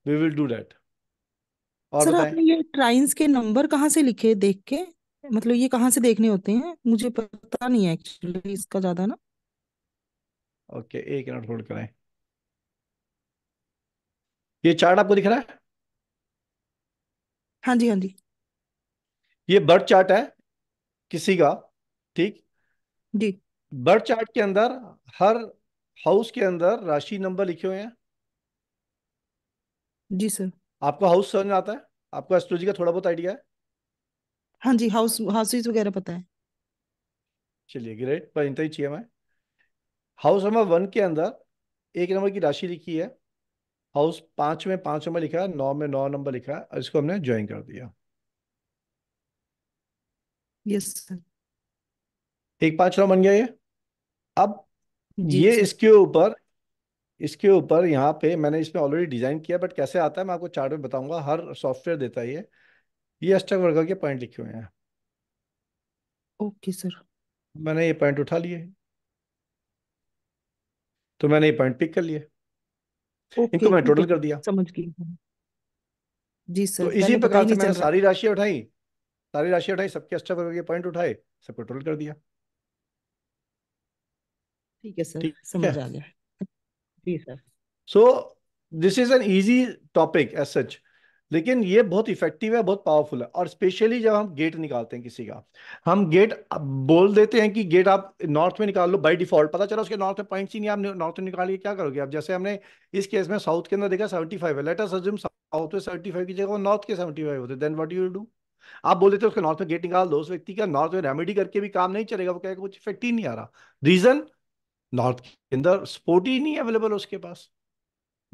we will do that और सर बताएं आपने ये ट्राइंस के नंबर कहाँ से लिखे देख के मतलब ये कहाँ से देखने होते हैं मुझे पता नहीं है एक्चुअली इसका ज्यादा ना ओके एक मिनट होल्ड करें ये चार्ट आपको दिख रहा है हाँ जी हाँ जी ये बर्थ चार्ट है किसी का ठीक जी बर्थ चार्ट के अंदर हर हाउस के अंदर राशि नंबर लिखे हुए हैं जी सर आपको हाउस समझ में आता है आपको एस्ट्रोलॉजी का थोड़ा बहुत आइडिया है हाँ जी हाउस हाउसेज वगैरह पता है चलिए ग्रेट पर इतना ही चाहिए हमें हाउस नंबर वन के अंदर एक नंबर की राशि लिखी है हाउस पांच में पांच नंबर लिखा है नौ में नौ नंबर लिखा है इसको हमने ज्वाइन कर दिया यस सर एक पांच नौ बन गया ये अब ये इसके ऊपर इसके ऊपर यहाँ पे मैंने इसमें ऑलरेडी डिजाइन किया बट कैसे आता है मैं आपको चार्ट में बताऊंगा हर सॉफ्टवेयर देता है ये ये अष्टक वर्ग के पॉइंट लिखे हुए हैं ओके सर मैंने ये पॉइंट उठा लिए तो मैंने ये पॉइंट पिक कर लिए okay, इनको मैं टोटल कर दिया समझ गई जी सर तो इसी प्रकार से मैंने सारी राशियां उठाई सारी राशियां उठाई सबके अष्टक वर्ग के पॉइंट उठाए सबको टोटल कर दिया ठीक है सर ठीक समझ आ गया जी sir so this is an easy topic as such लेकिन ये बहुत इफेक्टिव है बहुत पावरफुल है और स्पेशली जब हम गेट निकालते हैं किसी का हम गेट बोल देते हैं कि गेट आप नॉर्थ में निकाल लो बाई डिफॉल्ट पता चला उसके नॉर्थ में पॉइंट्स ही नहीं आप नॉर्थ में निकाल के क्या करोगे आप जैसे हमने इस केस में साउथ के अंदर देखा सेवेंटी फाइव है लेटर सज्जम साउथ में सेवेंटी फाइव की जगह नॉर्थ के सेवेंटी फाइव होते देन वट यू डू आप बोल देते हो उसके नॉर्थ में गेट निकाल दो उस व्यक्ति का नॉर्थ में रेमेडी करके भी काम नहीं चलेगा वो कहेगा कुछ इफेक्ट ही नहीं आ रहा रीजन नॉर्थ के अंदर स्पोर्ट ही नहीं अवेलेबल उसके पास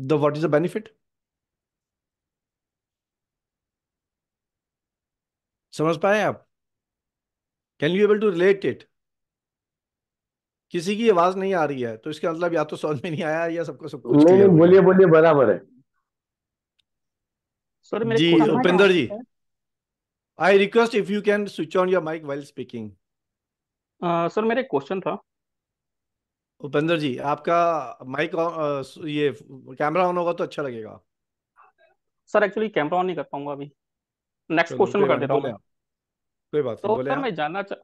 the what is the benefit समझ पाए आप can you able to relate it किसी की आवाज नहीं आ रही है तो इसका मतलब या तो समझ में नहीं आया या सबको सब कुछ नहीं बोलिए बोलिए बराबर है सर मेरे जी Upendra ji I request if you can switch on your mic while speaking sir मेरे क्वेश्चन था उपेंद्र जी आपका माइक ये कैमरा ऑन होगा तो अच्छा लगेगा सर एक्चुअली कैमरा ऑन नहीं कर पाऊंगा अभी नेक्स्ट क्वेश्चन में कर देता हूँ कोई बात तो सर मैं जानना चा,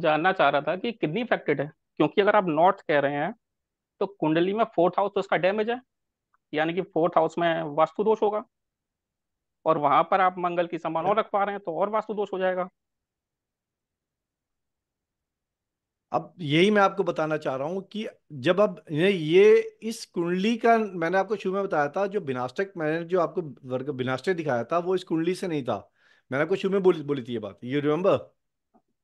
जानना चाह रहा था कि किडनी इफेक्टेड है क्योंकि अगर आप नॉर्थ कह रहे हैं तो कुंडली में फोर्थ हाउस तो इसका डैमेज है यानी कि फोर्थ हाउस में वास्तु दोष होगा और वहां पर आप मंगल की समान और रख पा रहे हैं तो और वास्तु दोष हो जाएगा अब यही मैं आपको बताना चाह रहा हूं कि जब अब ये इस कुंडली का मैंने आपको शुरू में बताया था जो बिनास्टिक मैंने जो आपको वर्ग बिनास्टिक दिखाया था वो इस कुंडली से नहीं था मैंने आपको शुरू में बोली बोली थी ये बात यू रिमेम्बर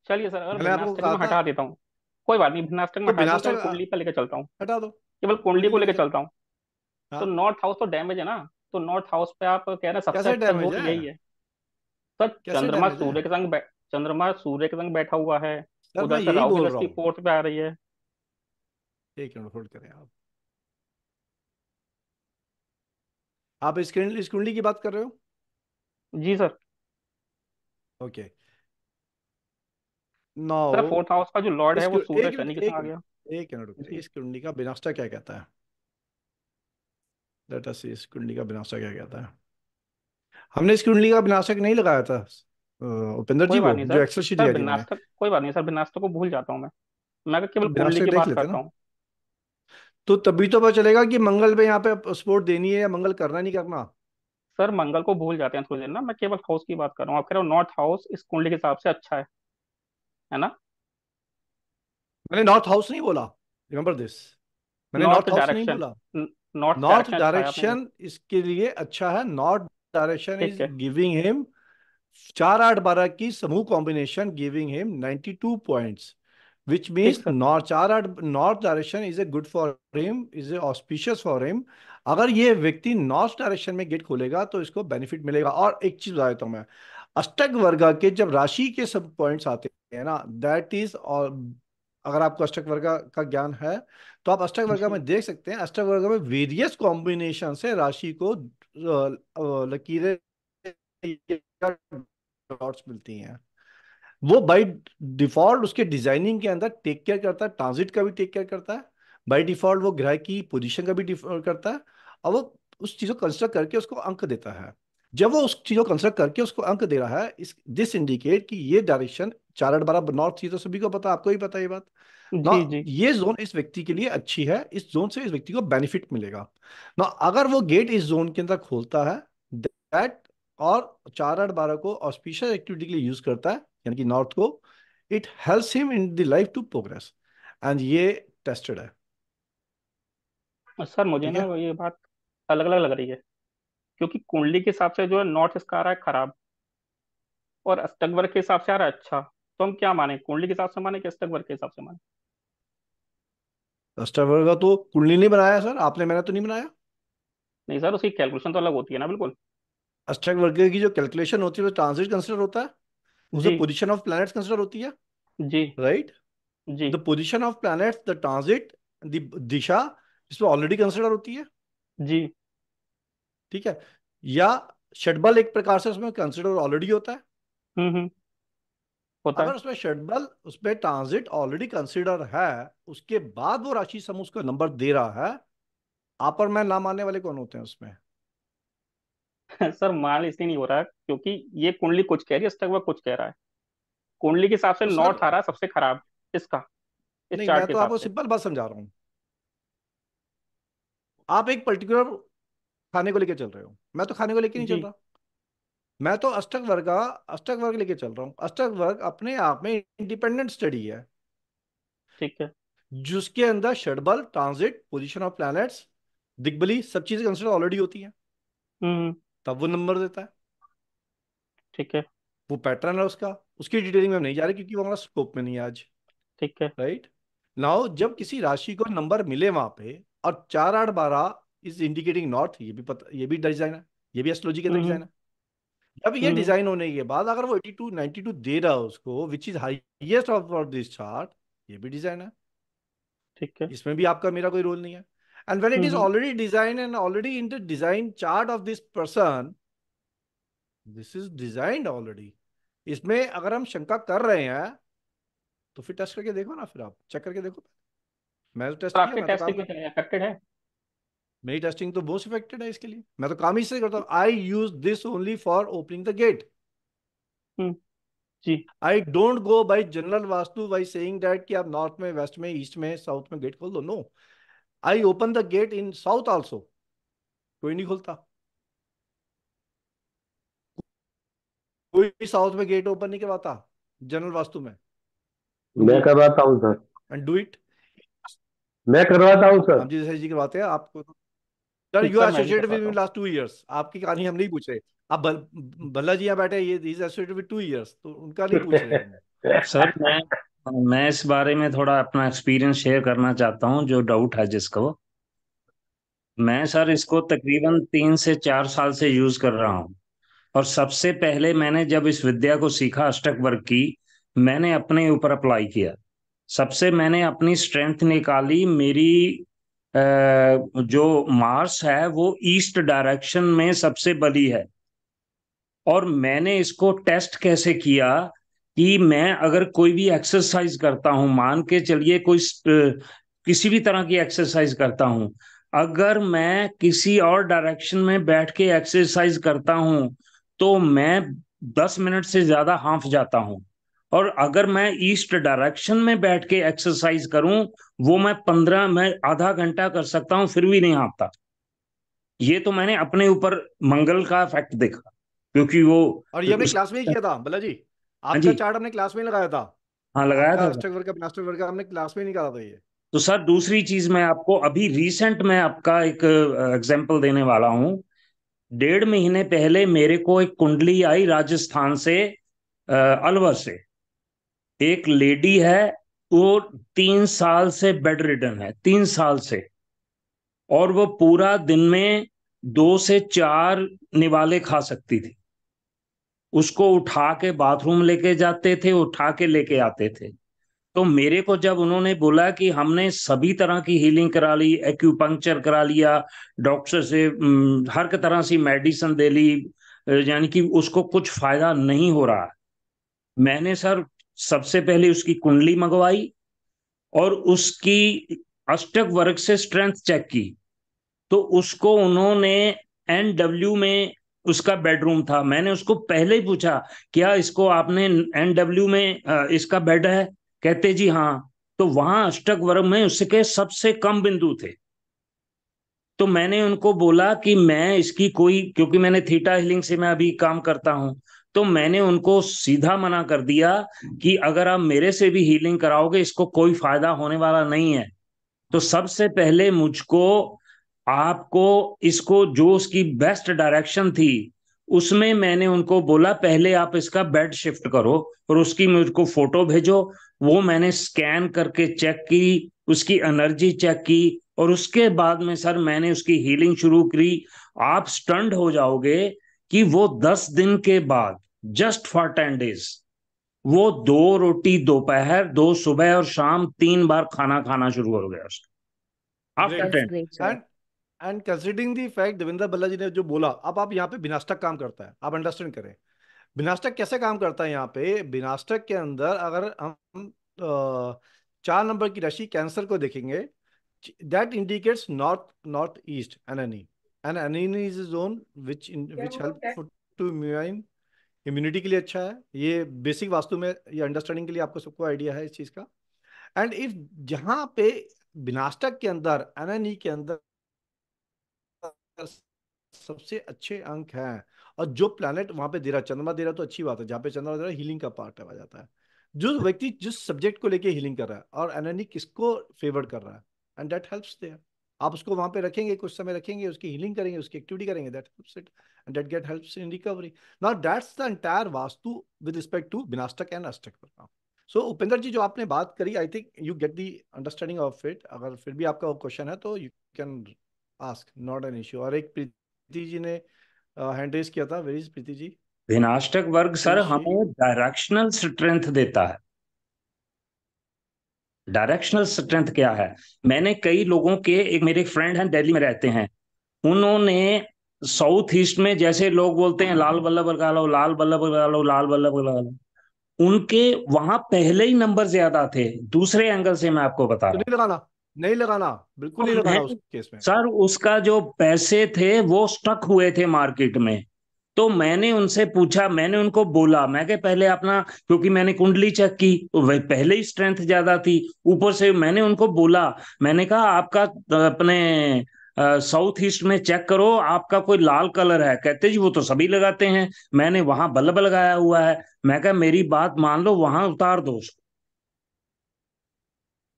चलिए सर अगर आपको हटा देता हूँ कोई बात नहीं भिनास्टक में तो हटा देता कुंडली पर लेकर चलता हूँ हटा दो केवल कुंडली को लेकर चलता हूँ तो हाँ। नॉर्थ हाउस तो डैमेज है ना तो नॉर्थ हाउस पे आप कह रहे सबसे तो यही है सर चंद्रमा सूर्य के संग चंद्रमा सूर्य के संग बैठा हुआ है उधर से राहु की फोर्थ पे आ रही है एक मिनट होल्ड करें आप आप इस कुंडली की बात कर रहे हो जी sir okay now fourth house का जो लॉर्ड है वो सूर्य शनि के साथ आ गया एक मिनट रुकिए इस कुंडली का विनाष्टा क्या कहता है लेट अस सी इस कुंडली का विनाष्टा क्या कहता है हमने इस कुंडली का विनाशक नहीं लगाया था उपेंद्र जी को जो एक्सेल शीट दिया विनाशक कोई बात नहीं सर विनाशक को भूल जाता हूं मैं मैं केवल कुंडली की बात करता हूं तो तभी तो पता चलेगा कि मंगल पे यहाँ पे सपोर्ट देनी है या मंगल करना नहीं करना सर मंगल को भूल जाते हैं थोड़ी देर ना मैं केवल हाउस की बात कर रहा हूँ आप कह रहे हो नॉर्थ हाउस इस कुंडली के हिसाब से अच्छा है है ना मैंने नॉर्थ हाउस नहीं बोला रिमेम्बर दिस मैंने नॉर्थ हाउस नहीं बोला नॉर्थ डायरेक्शन इसके लिए अच्छा है north direction is giving him चार आठ बारह की समूह combination giving him ninety two point which means north चार आठ north direction is a good for him is a auspicious for him अगर ये व्यक्ति नॉर्थ डायरेक्शन में गेट खोलेगा तो इसको बेनिफिट मिलेगा और एक चीज बता देता हूँ मैं अष्टक वर्ग के जब राशि के सब पॉइंट्स आते हैं ना दैट इज और अगर आपको अष्टक वर्ग का ज्ञान है तो आप अष्टक वर्ग में देख सकते हैं अष्टक वर्ग में वेरियस कॉम्बिनेशन से राशि को लकीरें डॉट्स मिलती हैं वो बाई डिफॉल्ट उसके डिजाइनिंग के अंदर टेक केयर करता है ट्रांजिट का भी टेक केयर करता है बाई डिफॉल्ट वो ग्रह की पोजिशन का भी डिफॉल्ट करता है और वो उस चीज़ को कंस्ट्रक्ट करके उसको अंक देता है जब वो उस चीज़ को कंस्ट्रक्ट करके उसको अंक दे रहा है इस दिस इंडिकेट कि ये डायरेक्शन चार आठ बारह नॉर्थ थी तो सभी को पता आपको ही पता ये बात ना जी, जी. ये जोन इस व्यक्ति के लिए अच्छी है इस जोन से इस व्यक्ति को बेनिफिट मिलेगा ना अगर वो गेट इस जोन के अंदर खोलता है दैट और चार आठ बारह को ऑस्पिशियस एक्टिविटी के लिए यूज करता है यानी कि नॉर्थ को it helps him in the life to progress and ये टेस्टेड है सर मुझे ठीक ना है ये बात अलग अलग लग रही है क्योंकि कुंडली के हिसाब से जो है नॉर्थ इसका आ रहा है खराब और अष्टक वर्ग के हिसाब से आ रहा है अच्छा तो हम क्या माने कुंडली के हिसाब से माने कि अष्टक वर्ग के हिसाब से माने अष्टावक्र का तो कुंडली नहीं बनाया सर आपने मैंने तो नहीं बनाया नहीं सर उसकी कैलकुलेशन तो अलग होती है ना बिल्कुल अष्टावक्र की जो कैलकुलेशन होती है वो ट्रांजिट कंसिडर होता है उसे जी पोजीशन ऑफ प्लैनेट्स कंसिडर होती है जी राइट जी the position of planets the transit the दिशा जिसमें ऑलरेडी कंसिडर होती है जी ठीक है या षटबल एक प्रकार से उसमें कंसिडर ऑलरेडी होता है हम्म, हम्म। होता अगर है। उसमें षटबल उसमें ट्रांजिट ऑलरेडी कंसिडर है उसके बाद वो राशि समूह उसको नंबर दे रहा है आप और मैं ना मानने वाले कौन होते हैं उसमें सर मान इसलिए नहीं हो रहा क्योंकि ये कुंडली कुछ कह रही है इसका कुछ कह रहा है कुंडली के हिसाब से नॉट आ रहा है सबसे खराब इसका इस नहीं मैं तो आपको सिंपल बात समझा रहा हूँ आप एक पर्टिकुलर खाने को लेकर चल रहे हो मैं तो खाने को लेकर नहीं चल रहा मैं तो अष्टक वर्ग का अष्टक वर्ग लेके चल रहा हूँ अष्टक वर्ग अपने आप में इंडिपेंडेंट स्टडी है ठीक है जिसके अंदर शडबल ट्रांजिट पोजिशन ऑफ प्लैनेट्स दिग्बली सब चीजें कंसिडर ऑलरेडी होती है हम्म, हम्म। तब वो नंबर देता है ठीक है वो पैटर्न है उसका उसकी डिटेलिंग में नहीं जा रहे क्योंकि वो हमारा स्कोप में नहीं है आज ठीक है राइट नाउ जब किसी राशि को नंबर मिले वहां पे और चार आठ बारह इज इंडिकेटिंग नॉर्थ ये भी पता ये भी डिजाइन है ये भी एस्ट्रोलॉजी का डिजाइन है जब ये डिजाइन होने के बाद अगर वो एटी टू नाइनटी टू दे रहा है उसको which is highest of this chart ये भी डिजाइन है ठीक है इसमें भी आपका मेरा कोई रोल नहीं है and when it is already design and already in the design chart of this person this is designed already इसमें अगर हम शंका कर रहे हैं तो फिर टेस्ट करके देखो ना फिर आप चेक करके देखो मैं तो टेस्ट तो आपके टेस्टिंग तो में अफेक्टेड है मेरी टेस्टिंग तो बहुत अफेक्टेड है इसके लिए मैं तो काम ही से करता हूँ I use this only for opening the gate जी I don't go by general vastu by saying that कि आप नॉर्थ में वेस्ट में ईस्ट में साउथ में गेट खोल दो no I open the gate in south also कोई नहीं खोलता कोई साउथ में गेट ओपन नहीं करवाता जनरल वास्तु में मैं करवाता हूँ सर एंड डू इट मैं करवाता हूँ सर हम जी जी करवाते हैं आपको तो- sir you are associated with last two years आपकी कहानी हम नहीं पूछ रहे आप भल्ला जी यहाँ बैठे ये is associated with two years तो उनका नहीं पूछ रहे सर मैं मैं इस बारे में थोड़ा अपना एक्सपीरियंस शेयर करना चाहता हूँ जो डाउट है जिसको मैं सर इसको तकरीबन तीन से चार साल से यूज कर रहा हूँ और सबसे पहले मैंने जब इस विद्या को सीखा अष्टक वर्ग की मैंने अपने ऊपर अप्लाई किया सबसे मैंने अपनी स्ट्रेंथ निकाली मेरी जो मार्स है वो ईस्ट डायरेक्शन में सबसे बली है और मैंने इसको टेस्ट कैसे किया कि मैं अगर कोई भी एक्सरसाइज करता हूं मान के चलिए कोई किसी भी तरह की एक्सरसाइज करता हूं अगर मैं किसी और डायरेक्शन में बैठ के एक्सरसाइज करता हूं तो मैं दस मिनट से ज्यादा हाफ जाता हूं और अगर मैं ईस्ट डायरेक्शन में बैठ के एक्सरसाइज करूं वो मैं पंद्रह मैं आधा घंटा कर सकता हूं फिर भी नहीं आता ये तो मैंने अपने ऊपर मंगल का इफेक्ट देखा क्योंकि वो और ये क्लास हाँ क्लास में ही किया था था जी आपका चार्ट हमने क्लास में लगाया था हाँ लगाया था प्लास्टिक वर्क हमने क्लास में निकाला था ये तो सर दूसरी चीज मैं आपको अभी रिसेंट मैं आपका एक एग्जाम्पल देने वाला हूँ डेढ़ महीने पहले मेरे को एक कुंडली आई राजस्थान से अलवर से एक लेडी है वो तीन साल से बेड रिडन है तीन साल से और वो पूरा दिन में दो से चार निवाले खा सकती थी उसको उठा के बाथरूम लेके जाते थे उठा के लेके आते थे तो मेरे को जब उन्होंने बोला कि हमने सभी तरह की हीलिंग करा ली एक्यूपंक्चर करा लिया डॉक्टर से हम्म, हर तरह सी मेडिसिन दे ली यानी कि उसको कुछ फायदा नहीं हो रहा मैंने सर सबसे पहले उसकी कुंडली मंगवाई और उसकी अष्टक वर्ग से स्ट्रेंथ चेक की तो उसको उन्होंने एनडब्ल्यू में उसका बेडरूम था मैंने उसको पहले ही पूछा क्या इसको आपने एनडब्ल्यू में इसका बेड है कहते जी हाँ तो वहां अष्टक वर्ग में उसके सबसे कम बिंदु थे तो मैंने उनको बोला कि मैं इसकी कोई क्योंकि मैंने थीटा हिलिंग से मैं अभी काम करता हूं तो मैंने उनको सीधा मना कर दिया कि अगर आप मेरे से भी हीलिंग कराओगे इसको कोई फायदा होने वाला नहीं है तो सबसे पहले मुझको आपको इसको जो उसकी बेस्ट डायरेक्शन थी उसमें मैंने उनको बोला पहले आप इसका बेड शिफ्ट करो और उसकी मुझको फोटो भेजो वो मैंने स्कैन करके चेक की उसकी एनर्जी चेक की और उसके बाद में सर मैंने उसकी हीलिंग शुरू करी आप स्टंड हो जाओगे कि वो दस दिन के बाद जस्ट फॉर टेन डेज वो दो रोटी दोपहर दो, दो सुबह और शाम तीन बार खाना खाना शुरू हो गया उसका एंड दी फैक्ट देवेंद्र बल्ला जी ने जो बोला अब आप यहाँ पे बिनास्टक काम करता है आप अंडरस्टैंड करें बिनास्टक कैसे काम करता है यहाँ पे बिनास्टक के अंदर अगर हम चार नंबर की राशि कैंसर को देखेंगे that indicates north north east NNE and NNE is a zone which in which help to immune immunity के लिए अच्छा है ये बेसिक वास्तु में ये अंडरस्टैंडिंग के लिए आपको सबको आइडिया है इस चीज़ का एंड इफ जहाँ पे विनाशटक के अंदर एनएनई के अंदर सबसे अच्छे अंक हैं और जो प्लैनेट वहाँ पे दे रहा चंद्रमा दे रहा तो अच्छी बात है जहाँ पे चंद्रमा दे रहा हीलिंग का पार्ट आ जाता है जो व्यक्ति जिस सब्जेक्ट को लेके हीलिंग कर रहा है और एनएनई किसको फेवर कर रहा है एंड दैट हेल्प्स देयर आप उसको वहां पे रखेंगे कुछ समय रखेंगे उसकी हीलिंग करेंगे उसकी एक्टिविटी करेंगे that that it and get helps in recovery now that's the entire vastu with respect to विनाष्टक एंड अष्टक सो उपेंद्र जी जो आपने बात करी I think you get the understanding of it अगर फिर भी आपका क्वेश्चन है तो you can ask not an issue और एक प्रीति जी ने हैंड रेस किया था वेरी प्रीति जी विनाष्टक वर्ग सर हमें डायरेक्शनल स्ट्रेंथ देता है डायरेक्शनल स्ट्रेंथ क्या है मैंने कई लोगों के एक मेरे फ्रेंड हैं दिल्ली में रहते हैं उन्होंने साउथ ईस्ट में जैसे लोग बोलते हैं लाल बल्लभ लगा लो लाल बल्लभ लगा लो लाल बल्लभ लगा लो उनके वहां पहले ही नंबर ज्यादा थे दूसरे एंगल से मैं आपको बता तो रहा हूँ नहीं लगाना बिल्कुल नहीं लगाना उस केस में सर उसका जो पैसे थे वो स्टक हुए थे मार्केट में तो मैंने उनसे पूछा मैंने उनको बोला मैं के पहले अपना क्योंकि मैंने कुंडली चेक की तो वह पहले ही स्ट्रेंथ ज्यादा थी ऊपर से मैंने उनको बोला मैंने कहा आपका अपने साउथ ईस्ट में चेक करो आपका कोई लाल कलर है कहते जी वो तो सभी लगाते हैं मैंने वहां बल्ब लगाया हुआ है मैं कहा मेरी बात मान लो वहां उतार दो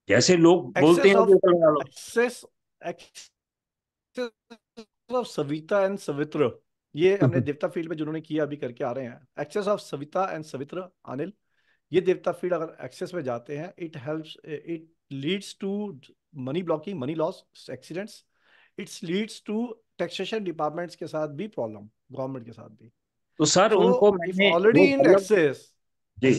जैसे लोग बोलते हैं सविता एंड सवित्र ये हमने देवता फील्ड में जिन्होंने किया अभी करके आ रहे हैं excess of Savita and Savitra Anil ये देवता फील्ड अगर एक्सेस में जाते हैं it helps it leads to money blocking money loss accidents it's leads to taxation departments के साथ भी प्रॉब्लम गवर्नमेंट के साथ भी तो सर so, उनको ऑलरेडी इन एक्सेस जी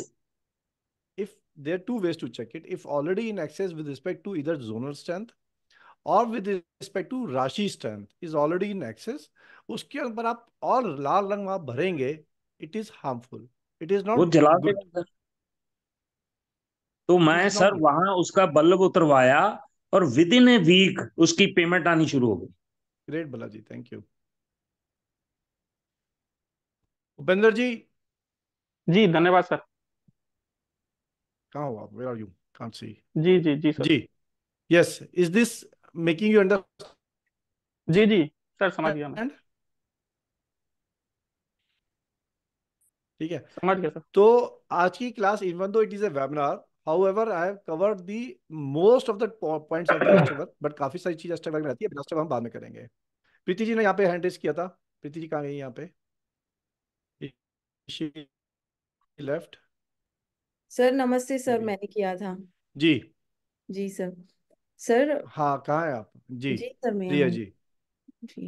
if there two ways to check it if already in excess with respect to इधर जोनल स्ट्रेंथ और विद रिस्पेक्ट टू राशि strength is already in excess उसके अंदर आप और लाल रंग आप भरेंगे it is harmful it is not जला तो मैं सर वहां उसका बल्ब उतरवाया और विद इन ए वीक उसकी पेमेंट आनी शुरू हो गई great Balaji thank you Upendra ji जी धन्यवाद सर कहा हो आप where are you can't see जी जी जी सर जी yes is this making you understand जी जी सर समझ गया मैं ठीक है समझ गया सर तो आज की class even though it is a webinar However, I have covered the most of the points of the structure, but काफी सारी चीजें स्टेप में रहती है लास्ट हम बाद में करेंगे प्रीति जी ने यहाँ पे हैंड रेस किया था प्रीति जी कहाँ गई यहाँ पे लेफ्ट सर नमस्ते सर मैंने किया था जी जी सर सर हाँ कहा है आप जी जी सर मैं प्रिया जी जी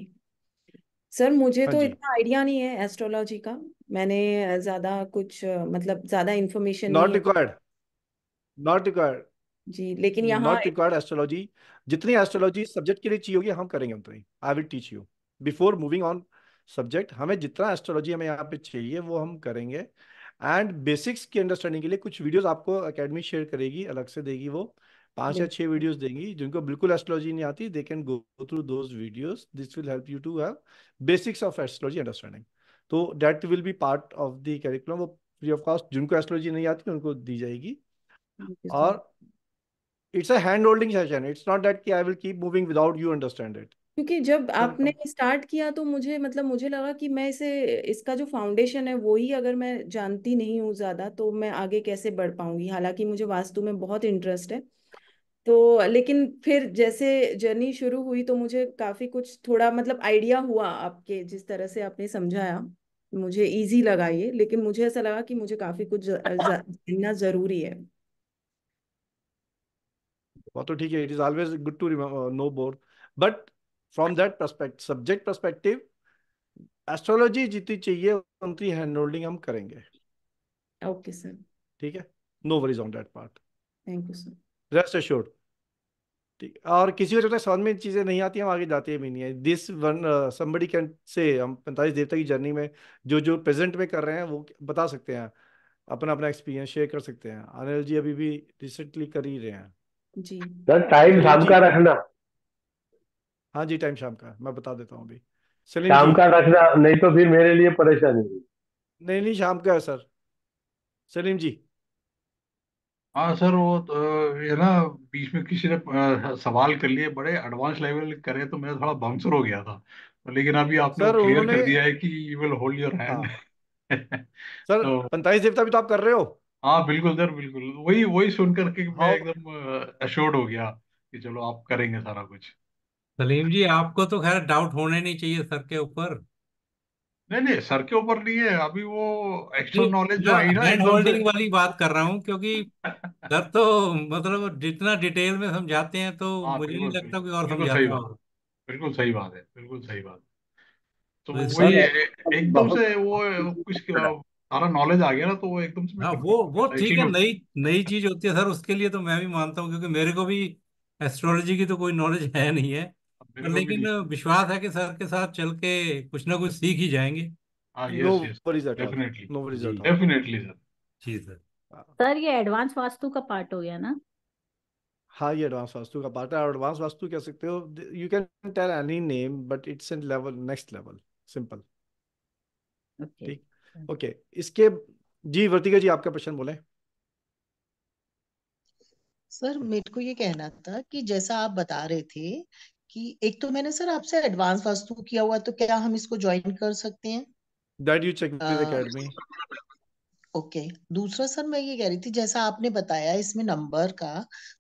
सर मुझे हाँ तो जी इतना आइडिया नहीं है एस्ट्रोलॉजी का मैंने ज़्यादा कुछ मतलब ज़्यादा इन्फॉर्मेशन नहीं नॉट है रिक्वायर्ड नॉट रिक्वायर्ड जी लेकिन यहाँ नॉट रिक्वायर्ड एस्ट्रोलॉजी जितनी एस्ट्रोलॉजी सब्जेक्ट के लिए चाहिए होगी हम करेंगे उतनी I will teach you before moving on subject हमें जितना एस्ट्रोलॉजी हमें यहाँ पे चाहिए वो हम करेंगे एंड बेसिक्स की अंडरस्टैंडिंग के लिए कुछ वीडियोस आपको एकेडमी शेयर करेगी अलग से देगी वो पांच या छह वीडियोस देंगी जिनको बिल्कुल एस्ट्रोलॉजी नहीं आती they can go through those videos this will help you to have basics of astrology understanding तो that will be part of the curriculum वो फ्री ऑफ कॉस्ट जिनको एस्ट्रोलॉजी नहीं आती उनको दी जाएगी और it's a hand holding session it's not that कि I will keep moving without you understand it क्योंकि जब आपने स्टार्ट किया तो मुझे मतलब मुझे लगा कि मैं इसे इसका जो फाउंडेशन है वो ही अगर मैं जानती नहीं हूँ ज़्यादा तो मैं आगे कैसे बढ़ पाऊंगी हालांकि मुझे वास्तु में बहुत इंटरेस्ट है तो लेकिन फिर जैसे जर्नी शुरू हुई तो मुझे काफ़ी कुछ थोड़ा मतलब आइडिया हुआ आपके जिस तरह से आपने समझाया मुझे इजी लगा ये लेकिन मुझे ऐसा लगा कि मुझे काफ़ी कुछ जानना ज़रूरी है वो तो ठीक है it is always good to know more but from that perspective subject perspective astrology जितनी चाहिए उतनी हैंड होल्डिंग हम करेंगे ओके सर ठीक है no worries on that part thank you sir rest assured ठीक और किसी को जब तक समझ में चीज़ें नहीं आती हम आगे जाते भी नहीं है this one somebody can say हम पैंतालीस देवता की जर्नी में जो जो प्रेजेंट में कर रहे हैं वो बता सकते हैं अपना अपना एक्सपीरियंस शेयर कर सकते हैं अनिल जी अभी भी रिसेंटली कर ही रहे हैं जी टाइम शाम का रखना हाँ जी टाइम शाम का मैं बता देता हूँ अभी सलीम शाम का रखना नहीं तो फिर मेरे लिए परेशानी नहीं नहीं शाम का है सर सलीम जी हाँ सर वो तो ये ना बीच में किसी ने सवाल कर लिए बड़े एडवांस लेवल करे तो मैं थोड़ा बाउंसर हो गया था तो लेकिन अभी आपने सर क्लियर उन्होंने कर दिया है कि you will hold your hand हाँ सर तो पंतालीस देवता भी तो आप कर रहे हो हाँ बिल्कुल सर बिल्कुल वही वही सुन करके मैं हाँ एकदम अश्योर्ड हो गया कि चलो आप करेंगे सारा कुछ सलीम जी आपको तो खैर डाउट होने नहीं चाहिए सर के ऊपर नहीं नहीं सर के ऊपर नहीं है अभी वो एक्स्ट्रा नॉलेज जो आई ना हैंड होल्डिंग वाली बात कर रहा हूँ क्योंकि सर तो मतलब जितना डिटेल में समझाते हैं तो हाँ मुझे नहीं सही लगता कोई और बिल्कुल समझा सही बात बिल्कुल सही बात है बिल्कुल सही बात तो, तो वही सर है एकदम से वो कुछ सारा नॉलेज आ गया ना तो वो एकदम से मैं हाँ वो वो ठीक है नई नई चीज होती है सर उसके लिए तो मैं भी मानता हूँ क्योंकि मेरे को भी एस्ट्रोलॉजी की तो कोई नॉलेज है नहीं है पर लेकिन विश्वास है कि सर के साथ चल के कुछ ना कुछ सीख ही जाएंगे हाँ, सर ये एडवांस वास्तु का पार्ट हो गया ना हाँ ये एडवांस वास्तु का पार्ट है एडवांस वास्तु कह सकते हो you can tell any name but it's in level next level simple ठीक ओके इसके जी वर्तिका जी आपका प्रश्न बोले सर मेरे को ये कहना था कि जैसा आप बता रहे थे कि एक तो मैंने सर आपसे एडवांस वास्तु किया हुआ तो क्या हम इसको ज्वाइन कर सकते हैं that you check with academy okay दूसरा सर मैं ये कह रही थी जैसा आपने बताया इसमें नंबर का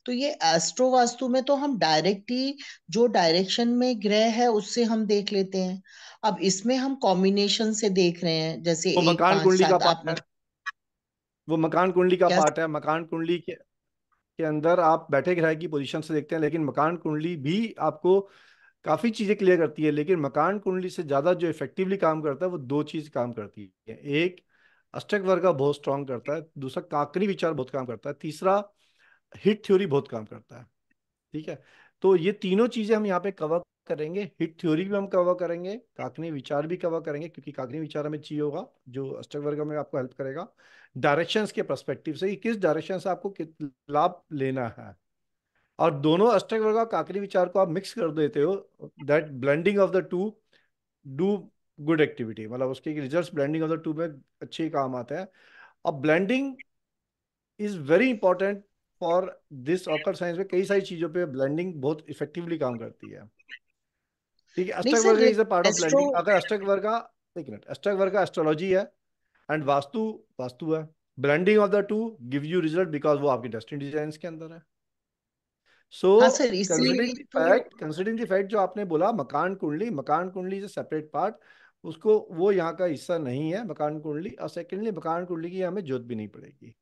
तो ये एस्ट्रो वास्तु में तो हम डायरेक्ट ही जो डायरेक्शन में ग्रह है उससे हम देख लेते हैं अब इसमें हम कॉम्बिनेशन से देख रहे हैं जैसे वो मकान कुंडली का पार्ट है वो मकान कुंडली का पार्ट है मकान कुंडली के के अंदर आप बैठे ग्रह की पोजीशन से देखते हैं लेकिन मकान कुंडली भी आपको काफ़ी चीज़ें क्लियर करती है लेकिन मकान कुंडली से ज़्यादा जो इफेक्टिवली काम करता है वो दो चीज़ काम करती है एक अष्टक वर्ग बहुत स्ट्रांग करता है दूसरा काकरी विचार बहुत काम करता है तीसरा हिट थ्योरी बहुत काम करता है ठीक है तो ये तीनों चीज़ें हम यहाँ पे कवर करेंगे हिट थ्योरी भी हम कवर करेंगे काकनी विचार भी कवर करेंगे क्योंकि काकनी विचार हमें चाहिए होगा जो अष्टक वर्ग में आपको हेल्प करेगा डायरेक्शंस के परस्पेक्टिव से कि किस डायरेक्शन से आपको लाभ लेना है और दोनों अष्टक वर्ग और काकनी विचार को आप मिक्स कर देते हो that blending of the two do good activity मतलब उसके result blending of the two में अच्छे काम आते हैं अब blending is very important for this occult science में कई सारी चीज़ों पे ब्लेंडिंग बहुत इफेक्टिवली काम करती है ठीक है अष्टक वर्ग is a part of planning अगर अष्टक वर्ग का एक मिनट अष्टक वर्ग का एस्ट्रोलॉजी है एंड वास्तु वास्तु है blending of the two give you result because वो आपकी डेस्टिनी डिजाइंस के अंदर है so considering fact considering the fact जो आपने बोला मकान कुंडली मकान कुंडली इज अ सेपरेट पार्ट उसको वो यहाँ का हिस्सा नहीं है मकान कुंडली और सेकेंडली मकान कुंडली की हमें जोत भी नहीं पड़ेगी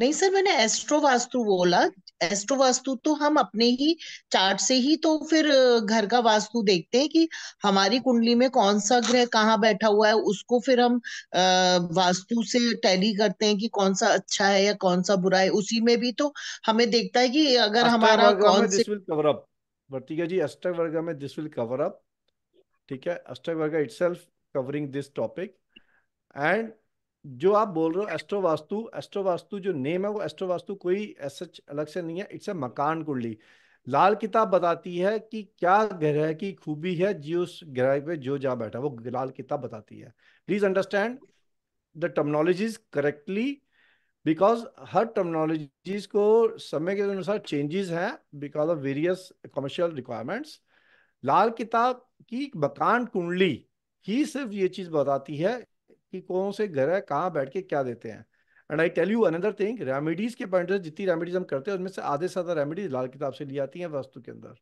नहीं सर मैंने एस्ट्रो वास्तु बोला एस्ट्रो वास्तु तो हम अपने ही चार्ट से ही तो फिर घर का वास्तु देखते हैं कि हमारी कुंडली में कौन सा ग्रह कहाँ बैठा हुआ है उसको फिर हम वास्तु से टैली करते हैं कि कौन सा अच्छा है या कौन सा बुरा है उसी में भी तो हमें देखता है कि अगर हमारा कौन से कवर अप जी अष्टक वर्ग में दिस विल कवर अप ठीक है अष्टक वर्ग itself covering this topic and जो आप बोल रहे हो एस्ट्रो वास्तु एस्ट्रो वास्तु जो नेम है वो एस्ट्रो वास्तु कोई सच अलग से नहीं है इट्स ए मकान कुंडली लाल किताब बताती है कि क्या ग्रह की खूबी है जो उस ग्रह पे जो जा बैठा वो लाल किताब बताती है please understand the terminologies correctly because हर टर्मनोलॉजीज को समय के अनुसार चेंजेस हैं because of various commercial requirements Lal Kitab की मकान कुंडली ही सिर्फ ये चीज बताती है कि कौन से घर है कहाँ बैठ के क्या देते हैं and I tell you another thing remedies के पॉइंट से जितनी रेमेडीज हम करते हैं उनमें से आधे से आधा रेमेडीज लाल किताब से ली आती हैं वास्तु के अंदर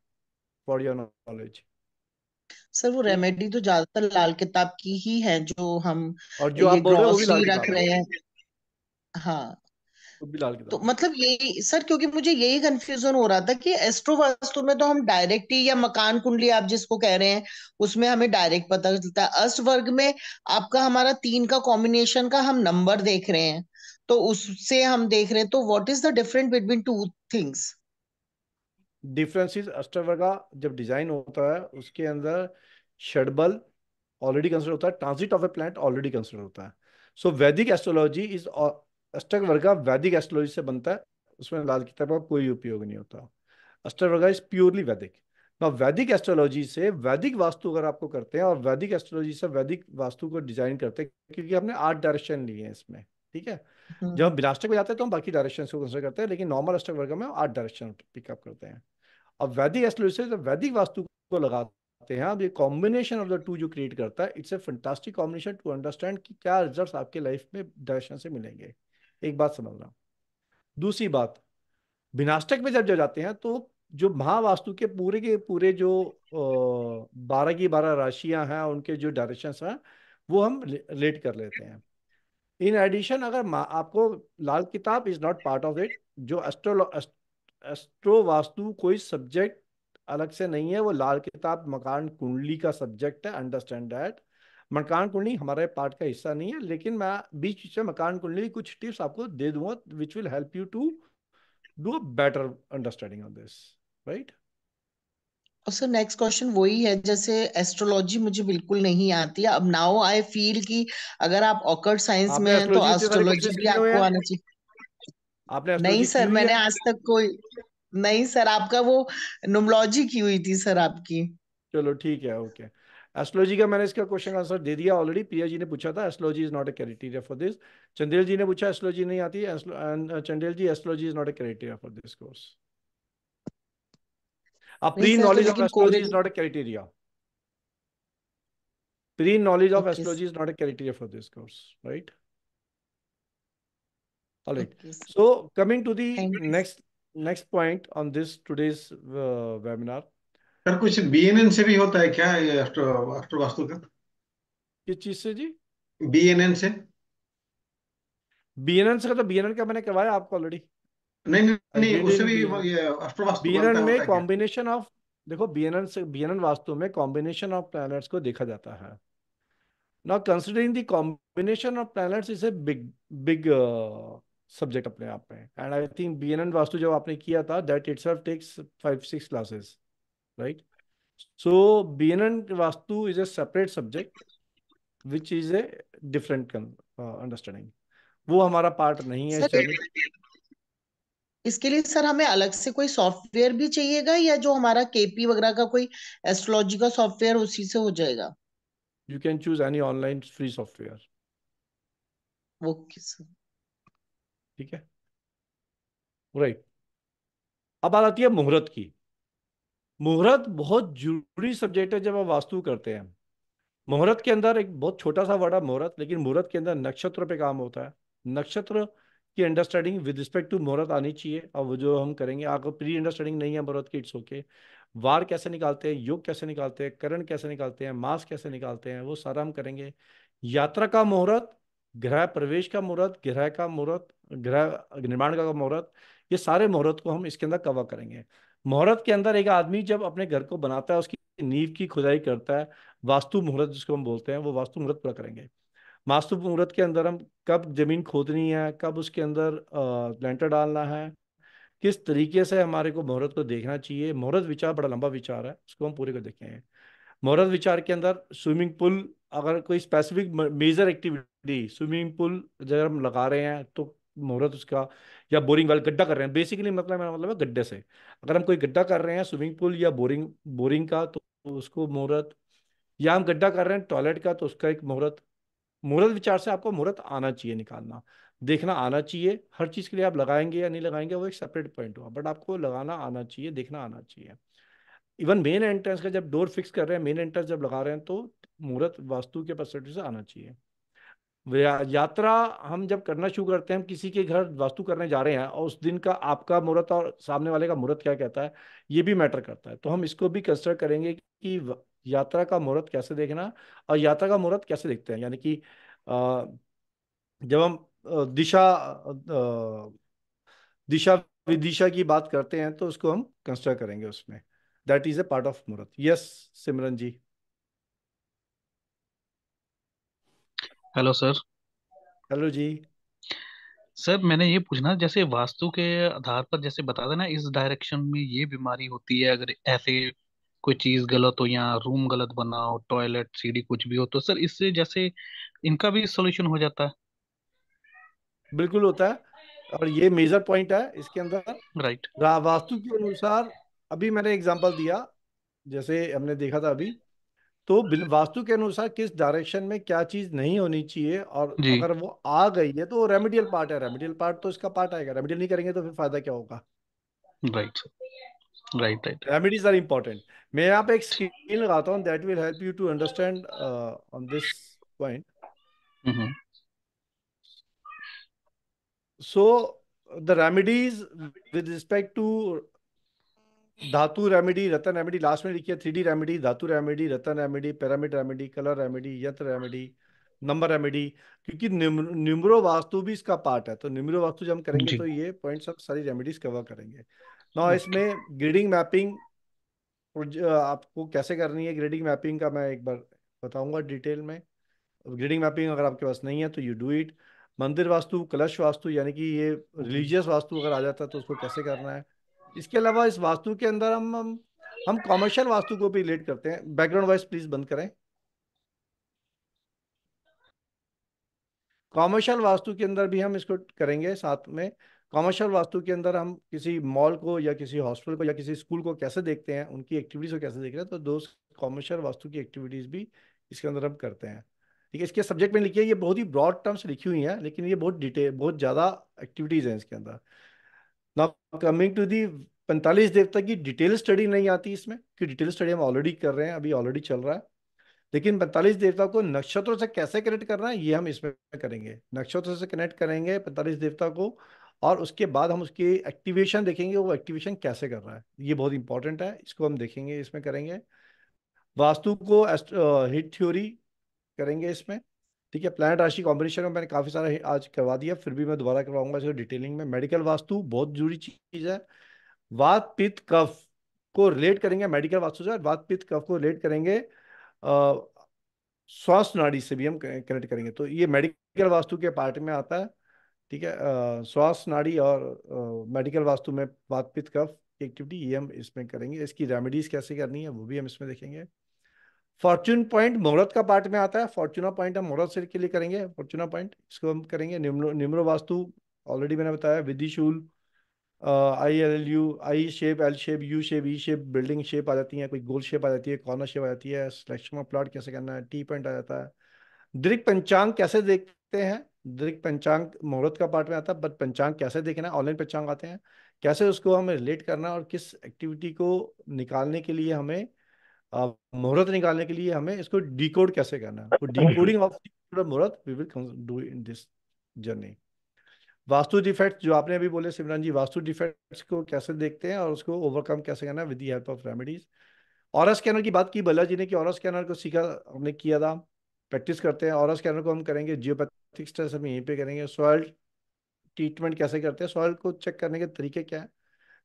फॉर योर नॉलेज सर वो रेमेडी तो ज्यादातर लाल किताब की ही है जो हम और जो आप बोल रहे हो वो भी लाल रख किताब रहे हैं हाँ तो मतलब ये सर क्योंकि मुझे यही कंफ्यूजन हो रहा था कि एस्ट्रो वास्तु में तो हम डायरेक्ट ही या मकान कुंडली आप जिसको कह रहे हैं उसमें हमें डायरेक्ट पता चलता है अष्ट वर्ग में आपका हमारा तीन का कॉम्बिनेशन का हम नंबर देख रहे हैं तो उससे हम देख रहे हैं तो what is the different between two things difference is अष्टवर्गा जब डिजाइन होता है उसके अंदर षडबल ऑलरेडी कंसिडर होता है transit of a planet already consider होता है सो वैदिक एस्ट्रोलॉजी इज वर्ग वैदिक एस्ट्रोलॉजी से बनता है उसमें लाल किताब का कोई उपयोग नहीं होता वर्ग इज प्योरली वैदिक ना वैदिक एस्ट्रोलॉजी से वैदिक वास्तु अगर आपको करते हैं और वैदिक एस्ट्रोलॉजी से वैदिक वास्तु को डिजाइन करते हैं क्योंकि हमने आठ डायरेक्शन लिए हैं इसमें ठीक है हम्म। जब हम बिलास्टक में जाते हैं तो हम बाकी डायरेक्शन को कंसिडर करते हैं लेकिन नॉर्मल अष्टक वर्ग में आठ डायरेक्शन पिकअप करते हैं अब वैदिक एस्ट्रोलॉजी से वैदिक वास्तु को लगाते हैं अब ये कॉम्बिनेशन ऑफ द टू जो क्रिएट करता है it's a fantastic combination to understand कि क्या रिजल्ट आपके लाइफ में डायरेक्शन से मिलेंगे एक बात समझना दूसरी बात विनाष्टक में जब जब जाते हैं तो जो महावास्तु के पूरे के पूरे जो बारह की बारह राशियां हैं उनके जो डायरेक्शन हैं वो हम रिलेट कर लेते हैं इन एडिशन अगर आपको Lal Kitab is not part of it जो एस्ट्रो एस्ट्रो वास्तु कोई सब्जेक्ट अलग से नहीं है वो लाल किताब मकान कुंडली का सब्जेक्ट है अंडरस्टैंड दैट मकान कुंडली हमारे पार्ट का हिस्सा नहीं है लेकिन मैं बीच बीच में मकान कुंडली कुछ टिप्स आपको दे दूंगा which will help you to do a better understanding of this right sir next question वही है जैसे एस्ट्रोलॉजी मुझे बिल्कुल नहीं आती है अब नाउ आई फील कि अगर आप ऑकर्ड साइंस में हैं तो एस्ट्रोलॉजी भी आपको आना चाहिए नहीं सर मैंने आज तक कोई नहीं सर आपका वो नुमलॉजी की हुई थी सर आपकी चलो ठीक है ओके okay. एस्ट्रोलॉजी का मैंने इसका क्वेश्चन आंसर दे दिया ऑलरेडी प्रिया जी ने पूछा था astrology is not a criteria for this Chandel ji ने पूछा एस्ट्रोलॉजी नहीं आती Chandel uh, ji astrology is not a criteria for this course अब pre knowledge of astrology is not a criteria pre knowledge of astrology is not a criteria for this course right right all right okay. so coming to the next next point on this today's uh, webinar sir कुछ BNN से भी होता है क्या अष्ट astro vastu का किस चीज से जी बीएनएन से बीएनएन से तो बीएनएन का मैंने करवाया आपको ऑलरेडी नहीं नहीं हाँ, नहीं उससे भी ये अस्ट्रो वास्तु बीएनएन में कॉम्बिनेशन ऑफ देखो बीएनएन से बीएनएन वास्तु में कॉम्बिनेशन ऑफ प्लैनेट्स को देखा जाता है now considering the combination of planets is a big big subject अपने आप में and I think BNN Vastu जब आपने किया था that itself takes five six classes right? So BNN Vastu is a separate subject, which is a different uh, understanding. वो हमारा part नहीं है सर, इसके लिए सर हमें अलग से कोई सॉफ्टवेयर भी चाहिएगा या जो हमारा केपी वगैरह का कोई एस्ट्रोलॉजी का सॉफ्टवेयर उसी से हो जाएगा you can choose any online free software okay sir ठीक है राइट अब आ आती है मुहूर्त की मुहूर्त बहुत जरूरी सब्जेक्ट है जब हम वास्तु करते हैं मुहूर्त के अंदर एक बहुत छोटा सा वर्ड है मुहूर्त लेकिन मुहूर्त के अंदर नक्षत्र पे काम होता है नक्षत्र की अंडरस्टैंडिंग विद रिस्पेक्ट टू मुहूर्त आनी चाहिए और वो जो हम करेंगे आपको प्री अंडरस्टैंडिंग नहीं है मुहूर्त की इट्स ओके वार कैसे निकालते हैं योग कैसे निकालते हैं करण कैसे निकालते हैं मास कैसे निकालते हैं वो सारा हम करेंगे यात्रा का मुहूर्त ग्रह प्रवेश का मुहूर्त ग्रह का मुहूर्त ग्रह निर्माण का मुहूर्त ये सारे मुहूर्त को हम इसके अंदर कवर करेंगे मुहूर्त के अंदर एक आदमी जब अपने घर को बनाता है उसकी नींव की खुदाई करता है वास्तु मुहूर्त जिसको हम बोलते हैं वो वास्तु मुहूर्त पूरा करेंगे वास्तु मुहूर्त के अंदर हम कब जमीन खोदनी है कब उसके अंदर लेंटर डालना है किस तरीके से हमारे को मुहूर्त को देखना चाहिए मुहूर्त विचार बड़ा लंबा विचार है उसको हम पूरे को देखेंगे मुहूर्त विचार के अंदर स्विमिंग पूल अगर कोई specific major activity swimming pool जब हम लगा रहे हैं तो मुहूर्त उसका या बोरिंग वाले गड्ढा कर रहे हैं बेसिकली मतलब मेरा मतलब है गड्ढे से अगर हम कोई गड्ढा कर रहे हैं स्विमिंग पूल या बोरिंग बोरिंग का तो उसको मुहूर्त या हम गड्ढा कर रहे हैं टॉयलेट का तो उसका एक मुहूर्त मुहूर्त विचार से आपको मुहूर्त आना चाहिए निकालना देखना आना चाहिए हर चीज़ के लिए आप लगाएंगे या नहीं लगाएंगे वो एक सेपरेट पॉइंट हुआ बट आपको लगाना आना चाहिए देखना आना चाहिए इवन मेन एंट्रेंस का जब डोर फिक्स कर रहे हैं मेन एंट्रेंस जब लगा रहे हैं तो मुहूर्त वास्तु के परसेंटेज से आना चाहिए यात्रा हम जब करना शुरू करते हैं हम किसी के घर वास्तु करने जा रहे हैं और उस दिन का आपका मुहूर्त और सामने वाले का मुहूर्त क्या कहता है ये भी मैटर करता है तो हम इसको भी कंसिडर करेंगे कि यात्रा का मुहूर्त कैसे देखना और यात्रा का मुहूर्त कैसे देखते हैं यानी कि जब हम दिशा दिशा विदिशा की बात करते हैं तो उसको हम कंसिडर करेंगे उसमें that is a part of muhurat yes Simran ji hello sir hello जी सर मैंने ये पूछना जैसे वास्तु के आधार पर जैसे बता देना इस डायरेक्शन में ये बीमारी होती है अगर ऐसे कोई चीज गलत हो या रूम गलत बना हो टॉयलेट सीढ़ी कुछ भी हो तो सर इससे जैसे इनका भी सोल्यूशन हो जाता है बिल्कुल होता है और ये मेजर पॉइंट है इसके अंदर राइट वास्तु के अनुसार अभी मैंने एग्जांपल दिया जैसे हमने देखा था अभी तो वास्तु के अनुसार किस डायरेक्शन में क्या चीज नहीं होनी चाहिए और अगर वो आ गई है तो रेमेडियल पार्ट है रेमेडियल पार्ट तो इसका पार्ट आएगा रेमेडियल नहीं करेंगे तो फिर फायदा क्या होगा right right right remedies are important मैं यहाँ पे एक स्क्रीन लगाता हूँ that will help you to understand on this point so the remedies with respect to धातु रेमेडी रतन रेमेडी लास्ट में लिखिए थ्री डी रेमेडी धातु रेमेडी रतन remedy pyramid remedy colour remedy यंत्र रेमेडी नंबर रेमेडी क्योंकि न्यूमरो वास्तु भी इसका पार्ट है तो न्यूमरो वास्तु जब हम करेंगे तो ये पॉइंट सब सारी रेमेडीज कवर करेंगे ना इसमें ग्रेडिंग मैपिंग आपको कैसे करनी है ग्रेडिंग मैपिंग का मैं एक बार बताऊंगा डिटेल में ग्रेडिंग मैपिंग अगर आपके पास नहीं है तो यू डू इट मंदिर वास्तु कलश वास्तु यानी कि ये रिलीजियस वास्तु अगर आ जाता है तो उसको कैसे करना है इसके अलावा इस वास्तु के अंदर हम हम, हम कॉमर्शियल वास्तु को भी रिलेट करते हैं बैकग्राउंड वाइज प्लीज बंद करें कॉमर्शियल वास्तु के अंदर भी हम इसको करेंगे साथ में कॉमर्शियल वास्तु के अंदर हम किसी मॉल को या किसी हॉस्पिटल को या किसी स्कूल को कैसे देखते हैं उनकी एक्टिविटीज़ को कैसे देख रहे हैं तो दोस्त कॉमर्शियल वास्तु की एक्टिविटीज़ भी इसके अंदर हम करते हैं ठीक है इसके सब्जेक्ट में लिखिए ये बहुत ही ब्रॉड टर्म्स लिखी हुई हैं लेकिन ये बहुत डिटेल बहुत ज़्यादा एक्टिविटीज़ हैं इसके अंदर नाउ कमिंग टू दी पैंतालीस देवता की डिटेल स्टडी नहीं आती इसमें कि डिटेल स्टडी हम ऑलरेडी कर रहे हैं अभी ऑलरेडी चल रहा है लेकिन पैंतालीस देवता को नक्षत्रों से कैसे कनेक्ट करना है ये हम इसमें करेंगे नक्षत्रों से कनेक्ट करेंगे पैंतालीस देवता को और उसके बाद हम उसकी एक्टिवेशन देखेंगे वो एक्टिवेशन कैसे कर रहा है ये बहुत इंपॉर्टेंट है इसको हम देखेंगे इसमें करेंगे वास्तु को हिट थ्योरी करेंगे इसमें ठीक है प्लानट राशि कॉम्बिनेशन में मैंने काफ़ी सारा आज करवा दिया फिर भी मैं दोबारा करवाऊंगा इसको डिटेलिंग में मेडिकल वास्तु बहुत जरूरी चीज़ है वात पित्त कफ को रिलेट करेंगे मेडिकल वास्तु से वात पित्त कफ को रिलेट करेंगे श्वास नाड़ी से भी हम कनेक्ट करेंगे तो ये मेडिकल वास्तु के पार्ट में आता है ठीक है श्वास नाड़ी और मेडिकल वास्तु में वात पित्त कफ एक्टिविटी ये हम इसमें करेंगे इसकी रेमेडीज कैसे करनी है वो भी हम इसमें देखेंगे फॉर्चून पॉइंट मुहूर्त का पार्ट में आता है फॉर्चुना पॉइंट हम मुहूर्त सेट के लिए करेंगे फॉर्चुना पॉइंट इसको हम करेंगे निम्रो वास्तु ऑलरेडी मैंने बताया विधिशूल I L L U I shape L shape U shape E shape building shape आ जाती है कोई गोल शेप आ जाती है कॉर्नर शेप आ जाती है सिलेक्शन ऑफ प्लॉट कैसे करना है टी पॉइंट आ जाता है दृक पंचांग कैसे देखते हैं दृक पंचांग मुहूर्त का पार्ट में आता है बट पंचांग कैसे देखना है ऑनलाइन पंचांग आते हैं कैसे उसको हमें रिलेट करना और किस एक्टिविटी को निकालने के लिए हमें मुहूर्त निकालने के लिए हमें इसको डिकोड कैसे करना है डिकोडिंग तो of muhurat we will do in this journey Vastu defects जो आपने अभी बोले सिमरन जी वास्तु डिफेक्ट्स को कैसे देखते हैं और उसको ओवरकम कैसे करना है with the help of remedies और स्कैनर की बात की बल्ला जी ने कि और स्कैनर को सीखा हमने किया था प्रैक्टिस करते हैं और स्कैनर को हम करेंगे जियोपैथिक स्ट्रेस हम यहीं पे करेंगे सॉयल ट्रीटमेंट कैसे करते हैं सॉयल को चेक करने के तरीके क्या है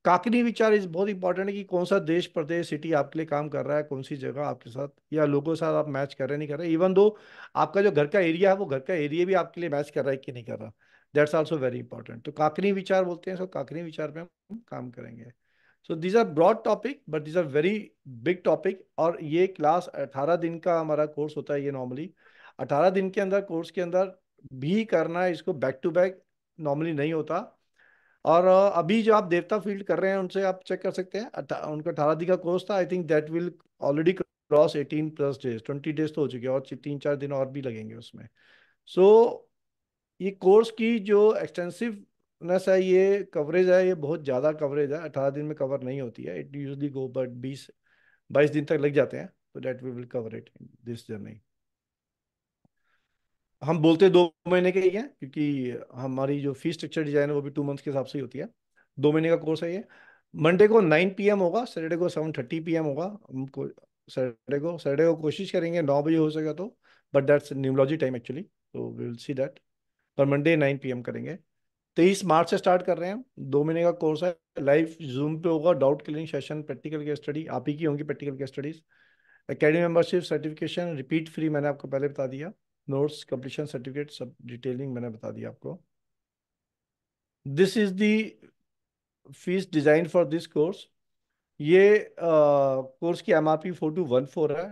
काकनी विचार इज बहुत इंपॉर्टेंट है कि कौन सा देश प्रदेश सिटी आपके लिए काम कर रहा है कौन सी जगह आपके साथ या लोगों के साथ आप मैच कर रहे नहीं कर रहे इवन दो आपका जो घर का एरिया है वो घर का एरिया भी आपके लिए मैच कर रहा है कि नहीं कर रहा दैट्स ऑल्सो वेरी इंपॉर्टेंट तो काकनी विचार बोलते हैं सो काकनी विचार पे हम काम करेंगे so these are broad topic but these are very big topic और ये क्लास अठारह दिन का हमारा कोर्स होता है ये नॉर्मली अठारह दिन के अंदर कोर्स के अंदर भी करना है इसको बैक टू बैक नॉर्मली नहीं होता और अभी जो आप देवता फील्ड कर रहे हैं उनसे आप चेक कर सकते हैं उनका अठारह दिन का कोर्स था I think that will already cross eighteen plus days twenty days तो हो चुके और तीन चार दिन और भी लगेंगे उसमें सो so, ये कोर्स की जो एक्सटेंसिवनेस है ये कवरेज है ये बहुत ज़्यादा कवरेज है अठारह दिन में कवर नहीं होती है इट यूजली गो बट बीस बाईस दिन तक लग जाते हैं तो that we will cover it this journey हम बोलते दो महीने के ही है क्योंकि हमारी जो फी स्ट्रक्चर डिजाइन है वो भी टू मंथ्स के हिसाब से ही होती है दो महीने का कोर्स है ये मंडे को नाइन पी एम होगा सैटरडे को सेवन थर्टी पी एम होगा सैटरडे को सैटरडे को कोशिश करेंगे नौ बजे हो सकेगा तो but that's numerology time actually तो वी विल सी दैट पर मंडे नाइन पी एम करेंगे तेईस मार्च से स्टार्ट कर रहे हैं दो महीने का कोर्स है लाइव जूम पे होगा डाउट क्लियरिंग सेशन प्रैक्टिकल के स्टडी आप ही की होंगी प्रैक्टिकल के studies academy membership certification repeat free मैंने आपको पहले बता दिया नोट्स कंप्लीशन सर्टिफिकेट सब डिटेलिंग मैंने बता दी आपको this is the fees design for this course ये कोर्स की M R P four two one four है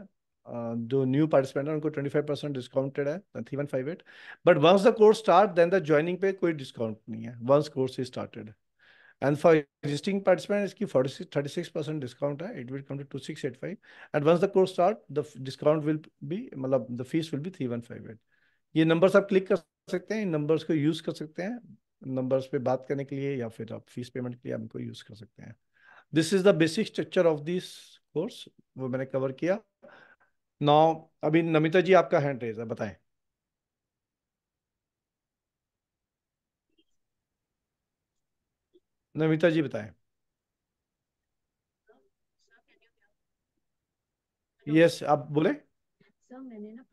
जो न्यू पार्टिसिपेंट है उनको ट्वेंटी फाइव परसेंट डिस्काउंटेड है three one five eight but once the course start then the joining पे कोई discount नहीं है once course is started And for existing participants, ki 36% discount hai. It will come to 2685. And once the course starts, the discount will be, मतलब the fees will be 3158. ये numbers आप click कर सकते हैं, numbers को use कर सकते हैं, numbers पे बात करने के लिए या फिर आप fees payment के लिए हमको use कर सकते हैं. This is the basic structure of this course. वो मैंने cover किया. Now, अभी नमिता जी आपका hand raise है, बताएं. नमिता जी बताएं यस yes, आप बोले सर मैंने ना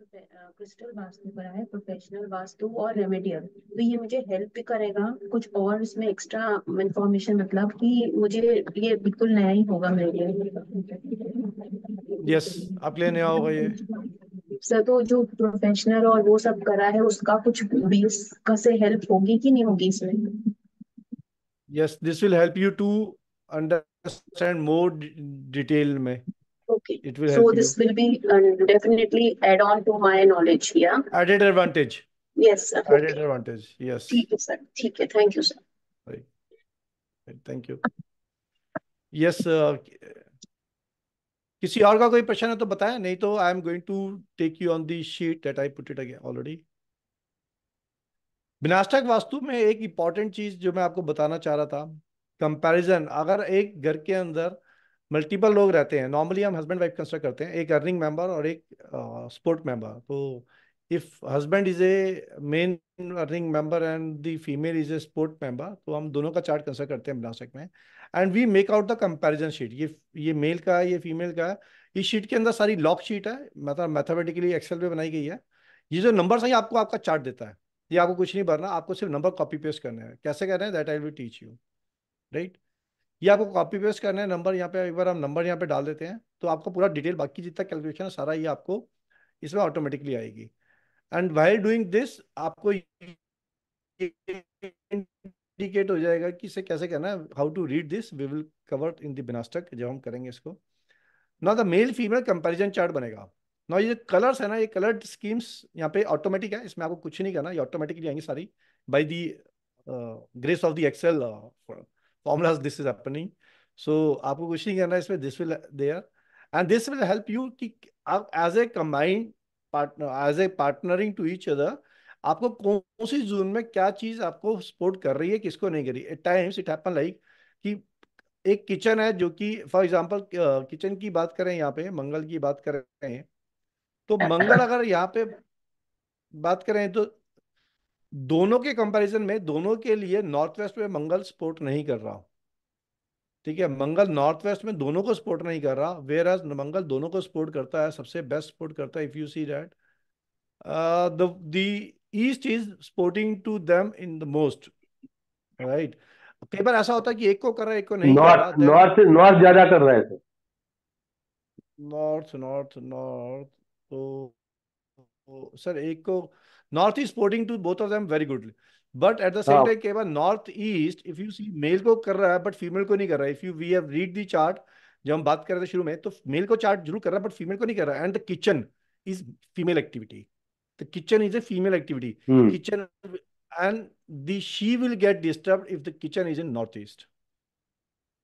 क्रिस्टल वास्तु करा है प्रोफेशनल वास्तु और रेमेडियल तो ये मुझे हेल्प भी करेगा कुछ और इसमें एक्स्ट्रा मतलब कि मुझे ये बिल्कुल नया ही होगा मेरे लिए यस आप लिए नया होगा ये सर तो जो प्रोफेशनल और वो सब करा है उसका कुछ बेस का से हेल्प होगी कि नहीं होगी इसमें yes this will help you to understand more detail mein okay it will so this you. will be uh, definitely add on to my knowledge yeah added advantage yes sir. added okay. advantage yes theek hai sir theek hai thank you sir right. right thank you yes uh, किसी और का कोई प्रश्न है तो बताएं नहीं तो I am going to take you on the sheet that I put it again already विनाशक वास्तु में एक इंपॉर्टेंट चीज जो मैं आपको बताना चाह रहा था कंपैरिजन अगर एक घर के अंदर मल्टीपल लोग रहते हैं नॉर्मली हम हस्बैंड वाइफ कंस्ट्रक्ट करते हैं एक अर्निंग मेंबर और एक स्पोर्ट मेंबर तो if husband is a main earning member and the female is a support member तो हम दोनों का चार्ट कंस्ट्रक्ट करते हैं विनाशक में and we make out the comparison sheet ये ये मेल का है ये फीमेल का है इस शीट के अंदर सारी लॉक शीट है मतलब मैथमेटिकली एक्सेल पे बनाई गई है ये जो नंबर्स है आपको आपका चार्ट देता है ये आपको कुछ नहीं भरना आपको सिर्फ नंबर कॉपी पेस्ट करने हैं कैसे कह रहे हैं that I will teach you right ये आपको कॉपी पेस्ट करने हैं नंबर यहाँ पे एक बार हम नंबर यहाँ पे डाल देते हैं तो आपको पूरा डिटेल बाकी जितना कैलकुलेशन है सारा ये आपको इसमें ऑटोमेटिकली आएगी एंड वाई डूइंग दिस आपको इंडिकेट हो जाएगा कि इसे कैसे करना है how to read this we will cover in दिनास्टक जब हम करेंगे इसको ना the male female comparison chart बनेगा ना ये कलर्स है ना ये कलर्ड स्कीम्स यहाँ पे ऑटोमेटिक है इसमें आपको कुछ नहीं करना ये ऑटोमेटिकली आएंगी सारी by the grace of the Excel formulas this is happening so आपको कुछ नहीं करना इसमें this will there and this will help you कि आप as a combined partner as a partnering to each other आपको कौन सी जोन में क्या चीज आपको सपोर्ट कर रही है किसको नहीं कर रही at times it happen like कि एक किचन है जो कि फॉर एग्जांपल किचन की बात करें यहाँ पे मंगल की बात करें तो मंगल अगर यहाँ पे बात करें तो दोनों के कंपैरिजन में दोनों के लिए नॉर्थ वेस्ट में मंगल सपोर्ट नहीं कर रहा ठीक है मंगल नॉर्थ वेस्ट में दोनों को सपोर्ट नहीं कर रहा वेयर एज मंगल दोनों को सपोर्ट करता है सबसे बेस्ट सपोर्ट करता है if you see that the east is supporting to them in the most right कई बार ऐसा होता है कि एक को कर रहा है एक को नहीं North, कर रहा नॉर्थ नॉर्थ ज्यादा कर रहा है नॉर्थ नॉर्थ नॉर्थ तो, सर एक को north east supporting to both of them very good but at the same time के बाद north east if you see male को कर रहा है बट फीमेल को नहीं कर रहा है if you we have read the chart जब हम बात कर रहे थे शुरू में तो मेल को चार्ट जरूर कर रहा है बट फीमेल को नहीं कर रहा and the kitchen is female activity the kitchen is a female activity kitchen and the she will get disturb if the kitchen is in north east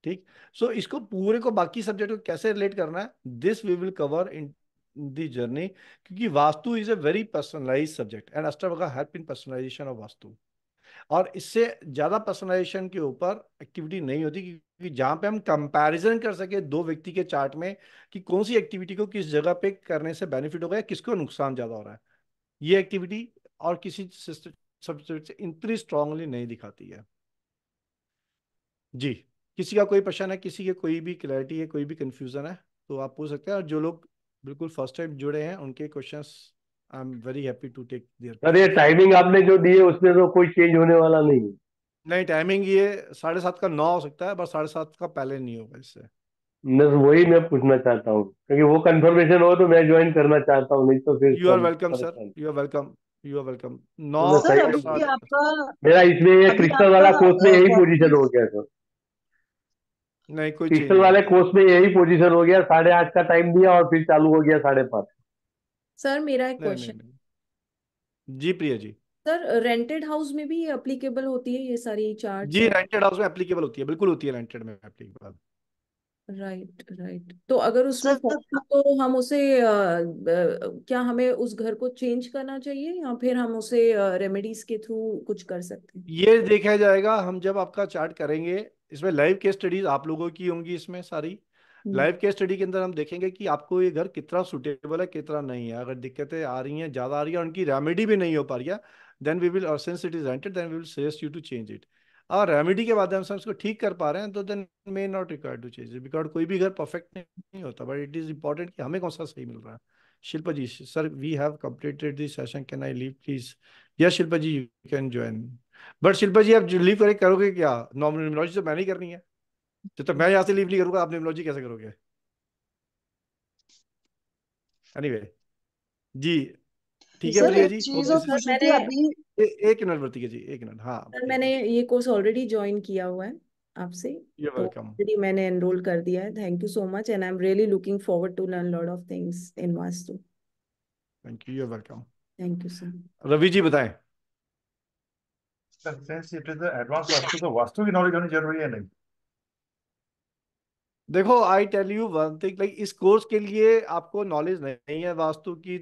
ठीक सो इसको पूरे को बाकी सब्जेक्ट को कैसे रिलेट करना है this we will cover in the journey kyunki vastu is a very personalized subject and ashtavaka help in personalization of vastu और इससे ज़्यादा पर्सनलाइजेशन के ऊपर एक्टिविटी नहीं होती क्योंकि जहां पे हम कंपैरिजन कर सके दो व्यक्ति के चार्ट में कि कौन सी एक्टिविटी को किस जगह पे करने से बेनिफिट होगा या किसको नुकसान ज़्यादा हो रहा है ये एक्टिविटी और किसी सब्जेक्ट से इतनी स्ट्रांगली नहीं दिखाती है जी किसी का कोई प्रश्न है किसी के कोई भी क्लैरिटी है कोई भी कंफ्यूजन है तो आप पूछ सकते हैं और जो लोग बिल्कुल फर्स्ट टाइम जुड़े हैं उनके questions I am very happy to take there sir ये टाइमिंग आपने जो दी है उसमें तो कोई चेंज होने वाला नहीं है नहीं टाइमिंग ये साढ़े सात का नौ हो सकता है पर साढ़े सात का पहले नहीं होगा इससे बस तो वही मैं पूछना चाहता हूँ क्योंकि वो कंफर्मेशन हो तो मैं ज्वाइन करना चाहता हूँ नहीं तो फिर you are welcome sir you are welcome you are welcome नौ मेरा इसमें ये क्रिस्टल वाला कोर्स में यही पोजीशन हो गया सर नहीं कोई पिस्टल वाले कोर्स में यही पोजीशन हो गया साढ़े आठ का टाइम दिया और फिर चालू हो गया साढ़े पांच सर मेरा एक क्वेश्चन जी Priya ji sir rented house में भी एप्लीकेबल होती है ये सारी चार्ट जी रेंटेड हाउस में एप्लीकेबल होती है बिल्कुल होती है रेंटेड में एप्लीकेबल राइट राइट तो अगर उसमें तो हम उसे आ, आ, क्या हमें उस घर को चेंज करना चाहिए या फिर हम उसे रेमेडीज के थ्रू कुछ कर सकते हैं ये देखा जाएगा हम जब आपका चार्ट करेंगे इसमें लाइव केस स्टडीज आप लोगों की होंगी इसमें सारी लाइव केस स्टडी के अंदर हम देखेंगे कि आपको ये घर कितना सुटेबल है कितना नहीं है अगर दिक्कतें आ रही हैं ज़्यादा आ रही है उनकी रेमेडी भी नहीं हो पा रही है then we will it is rented then we will suggest you to change it और रेमेडी के माध्यम से हम इसको ठीक कर पा रहे हैं तो then may not require to change it because कोई भी घर परफेक्ट नहीं होता बट इट इज़ इंपॉर्टेंट कि हमें कौन सा सही मिल रहा है Shilpa ji sir we have completed this session can I leave please yes Shilpa ji you can join but Shilpa ji आप लीव करें करोगे क्या नॉर्मल न्यूमरोलॉजी तो मैंने ही करनी है जब तो, तक तो मैं यहाँ से लीव नहीं करूंगा आप न्यूमरोलॉजी कैसे करोगे एनीवे जी ठीक है भैया जी एक मिनट वर्तिका जी एक मिनट हाँ मैंने ये कोर्स ऑलरेडी ज्वाइन किया हुआ है आपसे तो मैंने एनरोल कर दिया है thank you so much and I am really looking forward to learn lot of things in Vastu thank you you welcome thank you sir Ravi ji बताएं देखो I tell you one thing like इस कोर्स के लिए आपको knowledge नहीं है वास्तु की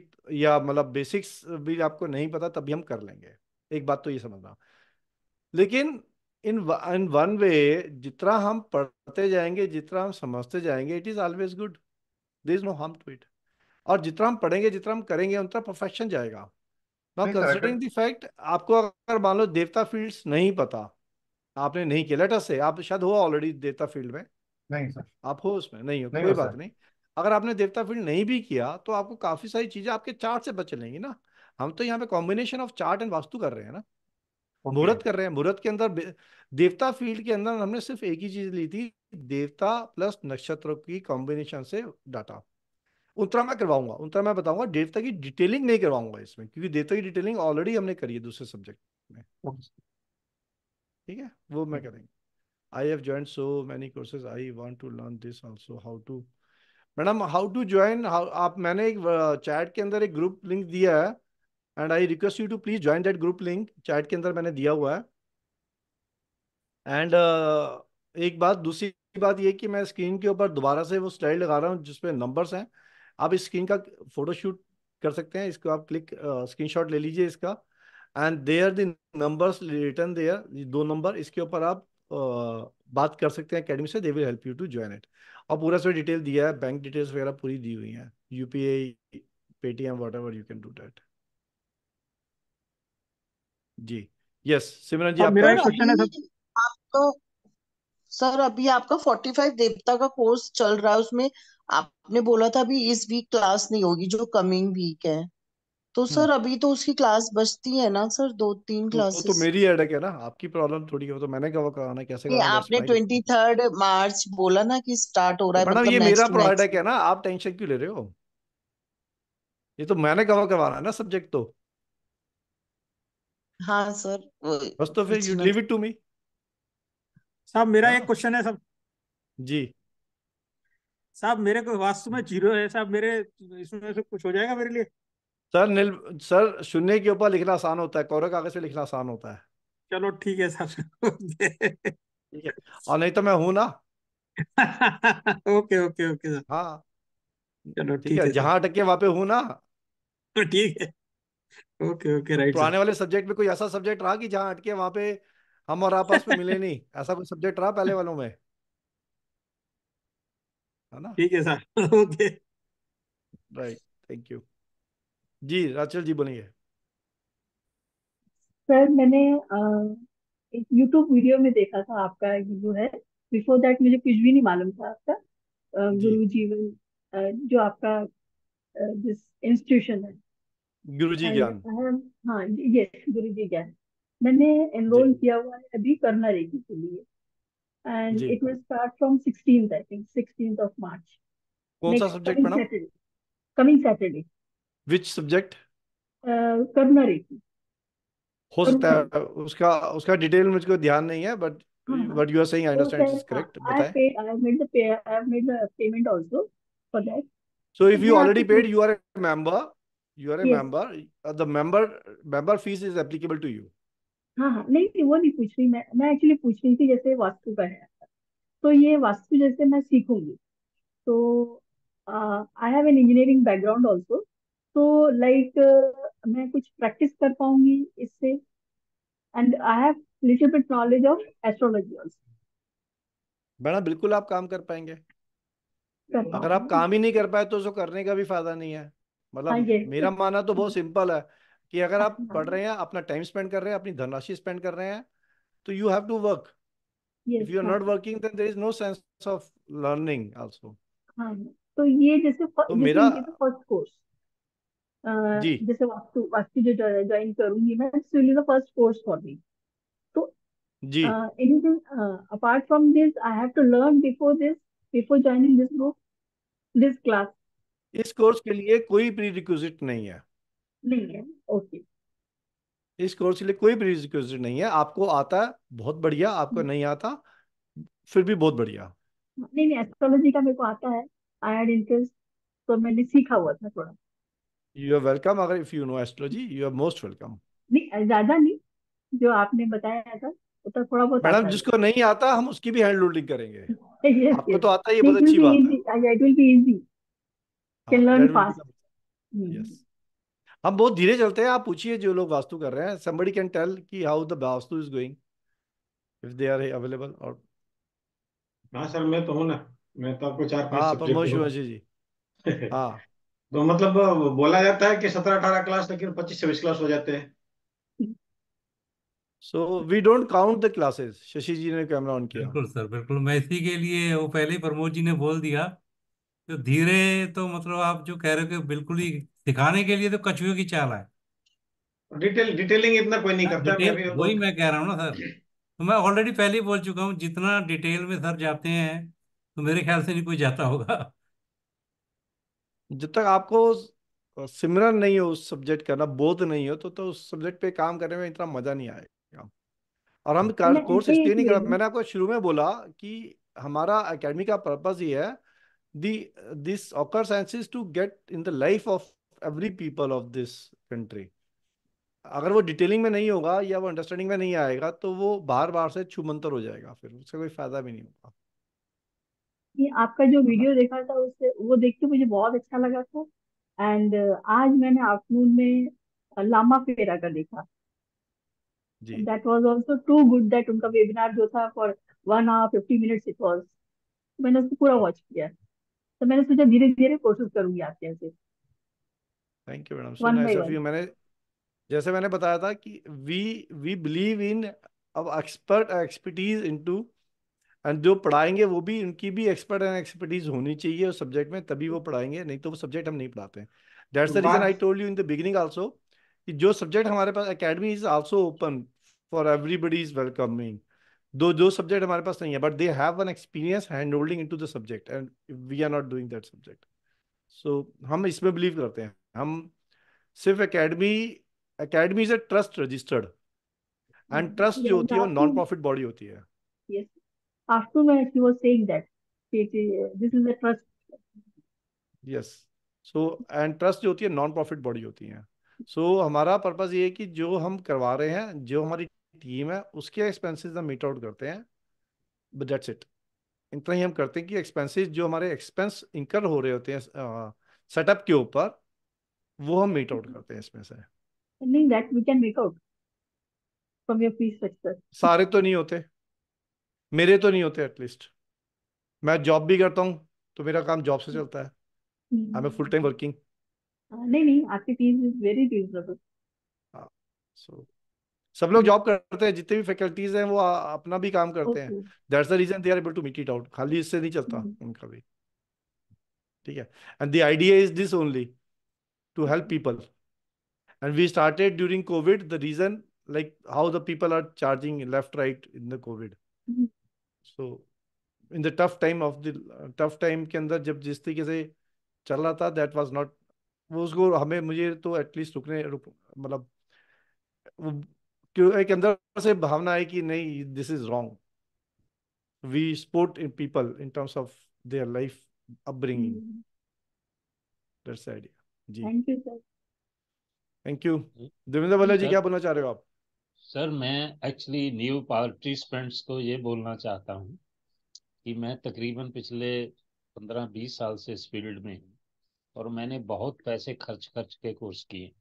या मतलब बेसिक्स भी आपको नहीं पता तभी हम कर लेंगे एक बात तो ये समझना लेकिन इन इन वन वे जितना हम पढ़ते जाएंगे जितना हम समझते जाएंगे it is always good there is no harm to it और जितना हम पढ़ेंगे जितना हम करेंगे उतना परफेक्शन जाएगा नाउ कंसीडरिंग द फैक्ट आपको अगर मान लो देवता फील्ड्स नहीं पता आपने नहीं किया लेटर से आप शायद हो ऑलरेडी देवता फील्ड में नहीं सर आप हो उसमें नहीं हो नहीं कोई हो बात नहीं अगर आपने देवता फील्ड नहीं भी किया तो आपको काफी सारी चीजें आपके चार्ट से बच लेंगी ना हम तो यहाँ पे combination of chart and Vastu कर रहे हैं ना okay. मुहूर्त कर रहे हैं मुहूर्त के अंदर देवता फील्ड के अंदर हमने सिर्फ एक ही चीज ली थी देवता प्लस नक्षत्रों की कॉम्बिनेशन से डाटा उतना मैं करवाऊंगा उतना मैं बताऊंगा देवता की डिटेलिंग नहीं करवाऊंगा इसमें क्योंकि देवता की डिटेलिंग ऑलरेडी हमने करी है दूसरे सब्जेक्ट में ठीक है वो मैं करेंगे I have join so many courses I want to learn this also how to madam how to join आप मैंने एक चैट के अंदर एक ग्रुप लिंक दिया है and I request you to please join that group link chat के अंदर मैंने दिया हुआ है एंड uh, एक बात दूसरी बात ये कि मैं स्क्रीन के ऊपर दोबारा से वो स्लाइड लगा रहा हूँ जिसपे नंबर्स हैं आप इस स्क्रीन का फोटोशूट कर सकते हैं इसको आप क्लिक स्क्रीन uh, ले लीजिए इसका and there the numbers return there दो नंबर इसके ऊपर आप uh, बात कर सकते हैं अकेडमी से they will help you to join it और पूरा सा डिटेल दिया है बैंक डिटेल्स वगैरह पूरी दी हुई हैं UPI Paytm whatever you can do that जी यस सिमरन जी आपका मेरा क्वेश्चन है सर आप तो सर अभी आपका फोर्टी फाइव देवता का कोर्स चल रहा है उसमें आपने बोला था अभी इस वीक क्लास नहीं होगी जो कमिंग वीक है तो हम्म। सर अभी तो उसकी क्लास बचती है ना सर दो तीन क्लासेस तो, तो मेरी हेडेक है ना आपकी प्रॉब्लम थोड़ी है तो मैंने कवर कराना कैसे कराना आपने ट्वेंटी थर्ड मार्च बोला ना कि स्टार्ट हो रहा है मतलब ये मेरा प्रोडक्ट है ना आप टेंशन क्यों ले रहे हो ये तो मैंने कवर करवाना है ना सब्जेक्ट तो हाँ सर बस तो फिर you leave it to me साहब मेरा हाँ। एक क्वेश्चन है सब जी साहब मेरे को वास्तु में जीरो है साहब मेरे इसमें से कुछ हो जाएगा मेरे लिए सर निल सर शून्य के ऊपर लिखना आसान होता है कोरे कागज पे लिखना आसान होता है चलो ठीक है साहब और नहीं तो मैं हूं ना ओके ओके ओके सर हाँ चलो ठीक है जहां अटके वहां पे हूं ना ठीक है ओके ओके राइट पुराने वाले सब्जेक्ट में कोई ऐसा सब्जेक्ट रहा कि जहाँ अटके वहां पे हम और आपस में मिले नहीं ऐसा कोई सब्जेक्ट रहा पहले वालों में है ना ठीक है sir okay right thank you जी राचल जी बोलिए सर मैंने एक यूट्यूब वीडियो में देखा था आपका जो है बिफोर दैट मुझे कुछ भी नहीं मालूम था आपका गुरु जीवन जो आपका जिस इंस्टीट्यूशन है गुरुजी ज्ञान um, हाँ यस गुरुजी ज्ञान मैंने एनरोल किया हुआ है अभी करना रेडी के लिए and it will start from sixteen I think sixteen of March कौन सा सब्जेक्ट पढ़ा कमिंग सैटरडे विच सब्जेक्ट करना रेडी हो सकता है उसका उसका डिटेल में मुझको ध्यान नहीं है but but you are saying I understand is correct बताएं I have made the pay I have made the payment also for that so if you already paid you are a member you are a member the member member fees is applicable to you हाँ हाँ नहीं नहीं वो नहीं पूछ रही मैं मैं एक्चुअली पूछ रही थी जैसे वास्तु का है तो ये वास्तु जैसे मैं सीखूंगी तो I have an engineering background also तो लाइक मैं कुछ प्रैक्टिस कर पाऊंगी इससे and I have little bit knowledge of astrology also बना बिल्कुल आप काम कर पाएंगे कर अगर आप काम ही नहीं कर पाए तो उसको करने का भी फायदा नहीं है मतलब हाँ मतलब ये मेरा तो मानना तो बहुत सिंपल है कि अगर आप हाँ। पढ़ रहे हैं अपना टाइम स्पेंड कर रहे हैं अपनी धनराशि स्पेंड कर रहे हैं तो you have to work if you are not working then there is no sense of learning also तो ये जैसे तो मेरा फर्स्ट कोर्स तो जी जैसे वास्तु वास्तु जो ज्वाइन करूंगी मैं it's really the first course for me तो जी anything apart from this I have to learn before this before joining this group this class इस कोर्स के लिए कोई प्रीरिक्विजिट नहीं है ओके इस कोर्स के लिए कोई प्रीरिक्विजिट नहीं है आपको आता है बहुत बढ़िया आपको हम्म। नहीं आता फिर भी बहुत बढ़िया नहीं नहीं एस्ट्रोलॉजी का मेरे को आता है आई हैड इंटरेस्ट तो मैंने सीखा हुआ था थोड़ा यू आर वेलकम अगर if you know astrology you are most welcome नहीं ज्यादा नहीं जो आपने बताया था तो थोड़ा बहुत मैडम जिसको नहीं आता हम उसकी भी हैंड लोडिंग करेंगे आपको तो आता ही बहुत अच्छी बात है it will be easy can learn fast yes हम बहुत धीरे चलते हैं आप पूछिए जो लोग वास्तु कर रहे हैं समबडी कैन टेल कि how the vastu is going if they are available और हाँ सर मैं तो हूँ ना मैं तो आपको चार पांच हाँ प्रमोद शिवाजी जी हाँ तो मतलब बोला जाता है कि सत्रह अठारह क्लास लेकिन पच्चीस छब्बीस क्लास हो जाते हैं so we don't count the classes Shashi ji ने कैमरा ऑन किया बिल्कुल सर बिल्कुल मैं इसी के लिए वो पहले ही प्रमोद जी ने बोल दिया तो धीरे तो मतलब आप जो कह रहे हो कि बिल्कुल ही दिखाने के लिए तो कछुए की चाल है डिटेल डिटेलिंग इतना कोई नहीं हाँ, करता मैं वही मैं कह रहा हूँ ना सर तो मैं ऑलरेडी पहले ही बोल चुका हूँ जितना डिटेल में सर जाते हैं तो मेरे ख्याल से नहीं कोई जाता होगा जब तक आपको सिमरन नहीं हो उस सब्जेक्ट का ना बोध नहीं हो तो तो उस सब्जेक्ट पे काम करने में इतना मजा नहीं आएगा और हम कोर्स इसलिए नहीं कर मैंने आपको शुरू में बोला कि हमारा एकेडमी का पर्पज ये है this occult sciences to get in the life of every people of this country अगर वो डिटेलिंग में नहीं होगा या वो अंडरस्टैंडिंग में नहीं आएगा तो वो बार बार से छुमंतर हो जाएगा फिर उसका कोई फायदा भी नहीं होगा ये आपका जो वीडियो देखा था उससे वो देख के मुझे बहुत अच्छा लगा था एंड uh, आज मैंने आफ्टरनून में uh, लामा फेरा का देखा जी that was also too good that उनका वेबिनार जो था for one hour fifty minutes it was मैंने उसको पूरा वॉच किया तो मैंने सोचा धीरे धीरे कोशिश करूंगी आपके यहाँ से thank you madam so nice of you मैंने जैसे मैंने बताया था कि वी वी बिलीव इन अब एक्सपर्ट एक्सपर्टीज इनटू एंड जो पढ़ाएंगे वो भी उनकी भी एक्सपर्ट एंड एक्सपर्टीज होनी चाहिए उस सब्जेक्ट में तभी वो पढ़ाएंगे नहीं तो वो सब्जेक्ट हम नहीं पढ़ाते हैं that's the reason I told you in the beginning also कि जो सब्जेक्ट हमारे पास academy is also open for everybody is welcoming though जो सब्जेक्ट हमारे पास नहीं है but they have an experience hand holding in to the subject and we are not doing that subject so so, हम इसमें believe करते हैं हम सिर्फ academy academy is a trust registered and trust जो होती है नॉन प्रॉफिट बॉडी होती है yes afternoon he was saying that this is a trust yes so and trust जो होती है नॉन प्रॉफिट बॉडी होती है सो so, हमारा पर्पज ये है कि जो हम करवा रहे हैं जो हमारी टीम है उसके एक्सपेंसेस हम मीट आउट करते हैं बट दैट्स इट इतना ही हम करते हैं कि एक्सपेंसेस जो हमारे एक्सपेंस इंकर हो रहे होते हैं सेटअप के ऊपर वो हम मीट हम्म। आउट करते हैं इसमें से नहीं that we can make out from your fees structure सारे तो नहीं होते मेरे तो नहीं होते एटलीस्ट मैं जॉब भी करता हूँ तो मेरा काम जॉब से चलता है I am full time working नहीं नहीं आपकी fees is very reasonable so सब लोग जॉब करते हैं जितने भी फैकल्टीज हैं वो अपना भी काम करते हैं that's the reason they are able to meet it out खाली इससे नहीं चलता mm उनका भी ठीक है and the idea is this only to help people and we started during Covid the reason like how the people are charging left right in the Covid so in the tough time of the tough time के अंदर जब जिस तरीके से चल रहा था that was not वो उसको हमें मुझे तो एटलीस्ट रुकने रुक मतलब क्यों एक अंदर से भावना है कि नहीं this is wrong we support in people in terms of their life upbringing that's hmm That's जी thank you sir thank you Devendra वाला जी क्या बोलना चाह रहे हो आप सर मैं एक्चुअली न्यू पार्टिसिपेंट्स को ये बोलना चाहता हूँ कि मैं तकरीबन पिछले पंद्रह बीस साल से इस फील्ड में हूँ और मैंने बहुत पैसे खर्च खर्च के कोर्स किए हैं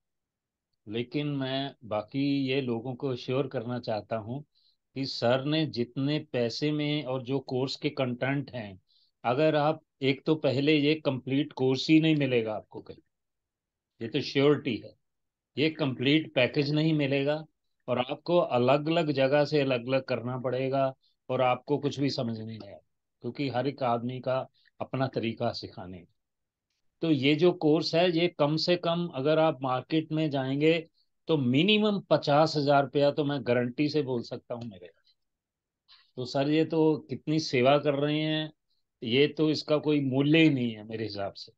लेकिन मैं बाकी ये लोगों को श्योर करना चाहता हूँ कि सर ने जितने पैसे में और जो कोर्स के कंटेंट हैं अगर आप एक तो पहले ये कंप्लीट कोर्स ही नहीं मिलेगा आपको कहीं ये तो श्योरिटी है ये कंप्लीट पैकेज नहीं मिलेगा और आपको अलग अलग जगह से अलग अलग करना पड़ेगा और आपको कुछ भी समझ नहीं आएगा क्योंकि हर एक आदमी का अपना तरीका सिखाने का तो ये जो कोर्स है ये कम से कम अगर आप मार्केट में जाएंगे तो मिनिमम पचास हजार रुपया तो मैं गारंटी से बोल सकता हूँ मेरे तो सर ये तो कितनी सेवा कर रहे हैं ये तो इसका कोई मूल्य ही नहीं है मेरे हिसाब से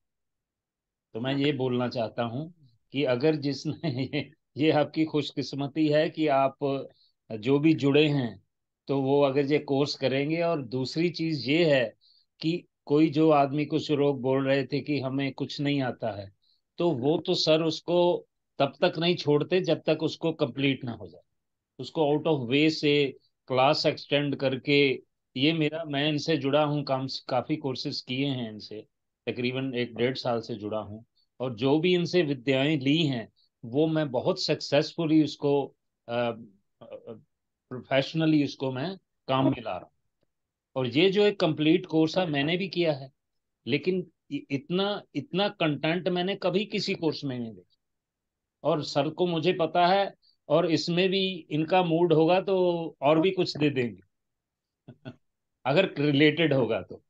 तो मैं ये बोलना चाहता हूँ कि अगर जिसने ये आपकी खुशकिस्मती है कि आप जो भी जुड़े हैं तो वो अगर ये कोर्स करेंगे और दूसरी चीज ये है कि कोई जो आदमी कुछ लोग बोल रहे थे कि हमें कुछ नहीं आता है तो वो तो सर उसको तब तक नहीं छोड़ते जब तक उसको कंप्लीट ना हो जाए उसको आउट ऑफ वे से क्लास एक्सटेंड करके ये मेरा मैं इनसे जुड़ा हूँ काम काफ़ी कोर्सेज किए हैं इनसे तकरीबन एक हाँ। डेढ़ साल से जुड़ा हूँ और जो भी इनसे विद्याएं ली हैं वो मैं बहुत सक्सेसफुली उसको प्रोफेशनली उसको मैं काम में ला रहा हूँ और ये जो एक कंप्लीट कोर्स है हाँ। मैंने भी किया है लेकिन इतना इतना कंटेंट मैंने कभी किसी कोर्स में नहीं देखा और सर को मुझे पता है और इसमें भी इनका मूड होगा तो और भी कुछ दे देंगे अगर रिलेटेड होगा तो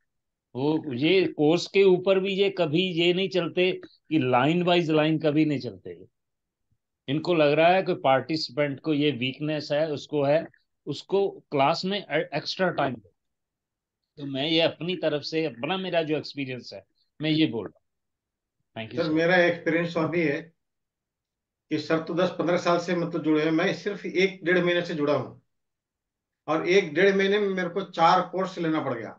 वो ये कोर्स के ऊपर भी ये कभी ये नहीं चलते कि लाइन वाइज लाइन कभी नहीं चलते इनको लग रहा है कि पार्टिसिपेंट को ये वीकनेस है उसको है उसको क्लास में एक्स्ट्रा टाइम दो तो मैं ये अपनी तरफ से अपना मेरा जो एक्सपीरियंस है मैं ये बोल रहा हूँ थैंक यू मेरा एक्सपीरियंस और भी है कि सर तो दस पंद्रह साल से मतलब जुड़े हैं मैं सिर्फ एक डेढ़ महीने से जुड़ा हूँ और एक डेढ़ महीने में मेरे को चार कोर्स लेना पड़ गया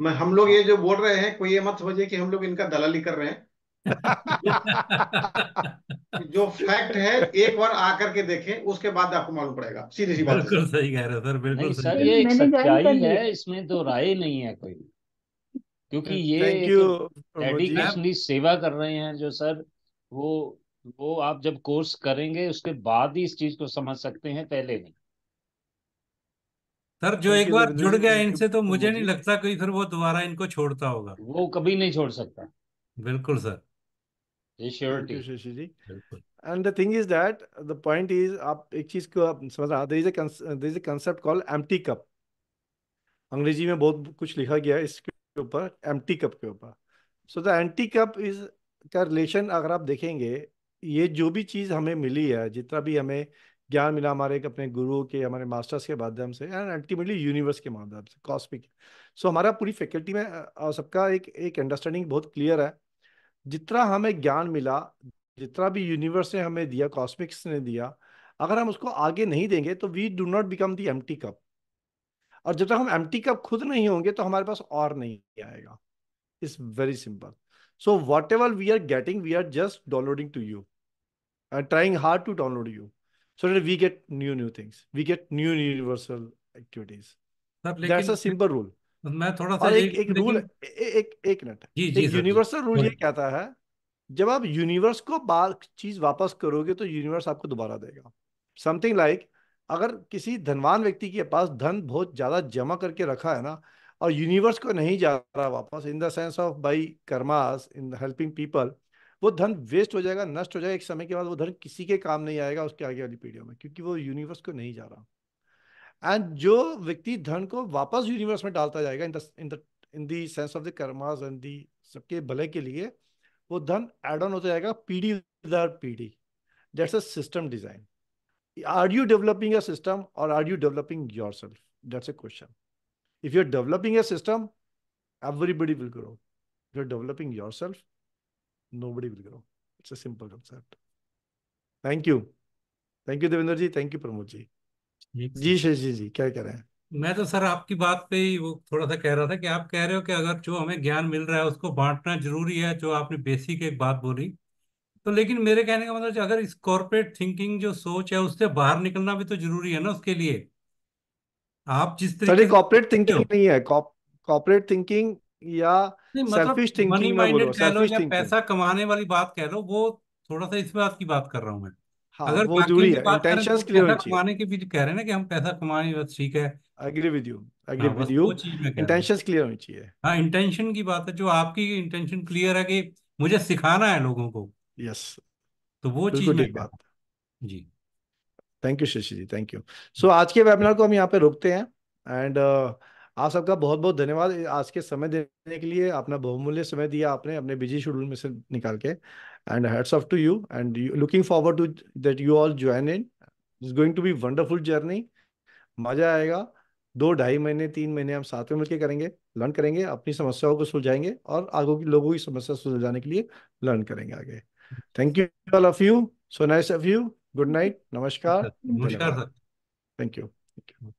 मैं हम लोग अच्छा। ये जो बोल रहे हैं कोई ये मत समझिए कि हम लोग इनका दलाली कर रहे हैं जो फैक्ट है एक बार आकर के देखें उसके बाद आपको मालूम पड़ेगा सीधी सी बात बिल्कुल सही कह रहे सर बिल्कुल सर ये एक सच्चाई है इसमें तो राय नहीं है कोई क्योंकि ये डेडिकेशनली सेवा कर रहे हैं जो सर वो वो आप जब कोर्स करेंगे उसके बाद ही इस चीज को समझ सकते हैं पहले नहीं सर जो एक बार जुड़ गया इनसे तो मुझे नहीं लगता कोई फिर वो दोबारा इनको छोड़ता होगा वो कभी नहीं छोड़ सकता बिल्कुल sir and the thing is that the point is आप एक चीज को आप रहा there is a is a concept called empty cup अंग्रेजी में बहुत कुछ लिखा गया है इसके ऊपर एम्प्टी कप के ऊपर so the empty cup is का रिलेशन अगर आप देखेंगे ये जो भी चीज़ हमें मिली है जितना भी हमें ज्ञान मिला हमारे अपने गुरु के हमारे मास्टर्स के माध्यम से एंड अल्टीमेटली यूनिवर्स के माध्यम से कॉस्मिक सो so, हमारा पूरी फैकल्टी में सबका एक एक अंडरस्टैंडिंग बहुत क्लियर है जितना हमें ज्ञान मिला जितना भी यूनिवर्स ने हमें दिया कॉस्मिक्स ने दिया अगर हम उसको आगे नहीं देंगे तो we do not become the एम कप और जब तक हम एम कप खुद नहीं होंगे तो हमारे पास और नहीं आएगा it's very simple so whatever we are getting we are just downloading to you and trying hard to download you so that we get new new things we get new universal activities simple a मैं थोड़ा सा एक एक rule एक एक minute universal rule ये कहता है जब आप यूनिवर्स को बार चीज वापस करोगे तो यूनिवर्स आपको दोबारा देगा समथिंग लाइक like, अगर किसी धनवान व्यक्ति के पास धन बहुत ज्यादा जमा करके रखा है ना और यूनिवर्स को नहीं जा रहा वापस in the sense of by karmas in helping people वो धन वेस्ट हो जाएगा नष्ट हो जाएगा एक समय के बाद वो धन किसी के काम नहीं आएगा उसके आगे वाली पीढ़ियों में क्योंकि वो यूनिवर्स को नहीं जा रहा एंड जो व्यक्ति धन को वापस यूनिवर्स में डालता जाएगा in the in the in sense of the karmas and the सबके भले के लिए वो धन एड ऑन होता जाएगा पीढ़ी दर पीढ़ी that's a system design are you developing a system और are you developing yourself that's a question if you are developing a system everybody will grow. If you're developing will grow it's a simple a thank you thank you Devendra ji thank you Pramod ji जी जी जी जी क्या कह रहे हैं मैं तो सर आपकी बात पे ही वो थोड़ा सा कह रहा था कि आप कह रहे हो कि अगर जो हमें ज्ञान मिल रहा है उसको बांटना जरूरी है जो आपने बेसिक एक बात बोली तो लेकिन मेरे कहने का मतलब अगर इस कॉरपोरेट थिंकिंग जो सोच है उससे बाहर निकलना भी तो जरूरी है ना उसके लिए आप जिस तरीके कॉर्पोरेट थिंकिंग नहीं है कॉर्पोरेट थिंकिंग या सेल्फिश मतलब थिंकिंग पैसा कमाने वाली बात कह लो वो थोड़ा सा इस बात की बात कर रहा हूँ मैं हाँ, अगर वो जरूरी है इंटेंशन तो क्लियर होनी चाहिए कमाने के भी कह रहे हैं ना कि हम पैसा कमाने हाँ, बस ठीक है agree with you agree with you intention clear होनी चाहिए हाँ इंटेंशन की बात है जो आपकी इंटेंशन क्लियर है कि मुझे सिखाना है लोगों को यस तो वो चीज में बात जी thank you Shashi ji thank you so आज के वेबिनार को हम यहाँ पे रोकते हैं एंड आप सबका बहुत बहुत धन्यवाद आज के समय देने के लिए अपना बहुमूल्य समय दिया आपने अपने बिजी शेड्यूल में से निकाल के and heads off to you and looking forward to that you all join in is going to be wonderful journey मजा आएगा दो ढाई महीने तीन महीने हम साथ में मिलकर करेंगे लर्न करेंगे अपनी समस्याओं को सुलझाएंगे और आगे की लोगों की समस्या सुलझाने के लिए लर्न करेंगे आगे thank you all of you so nice of you good night नमस्कार नमस्कार थैंक यू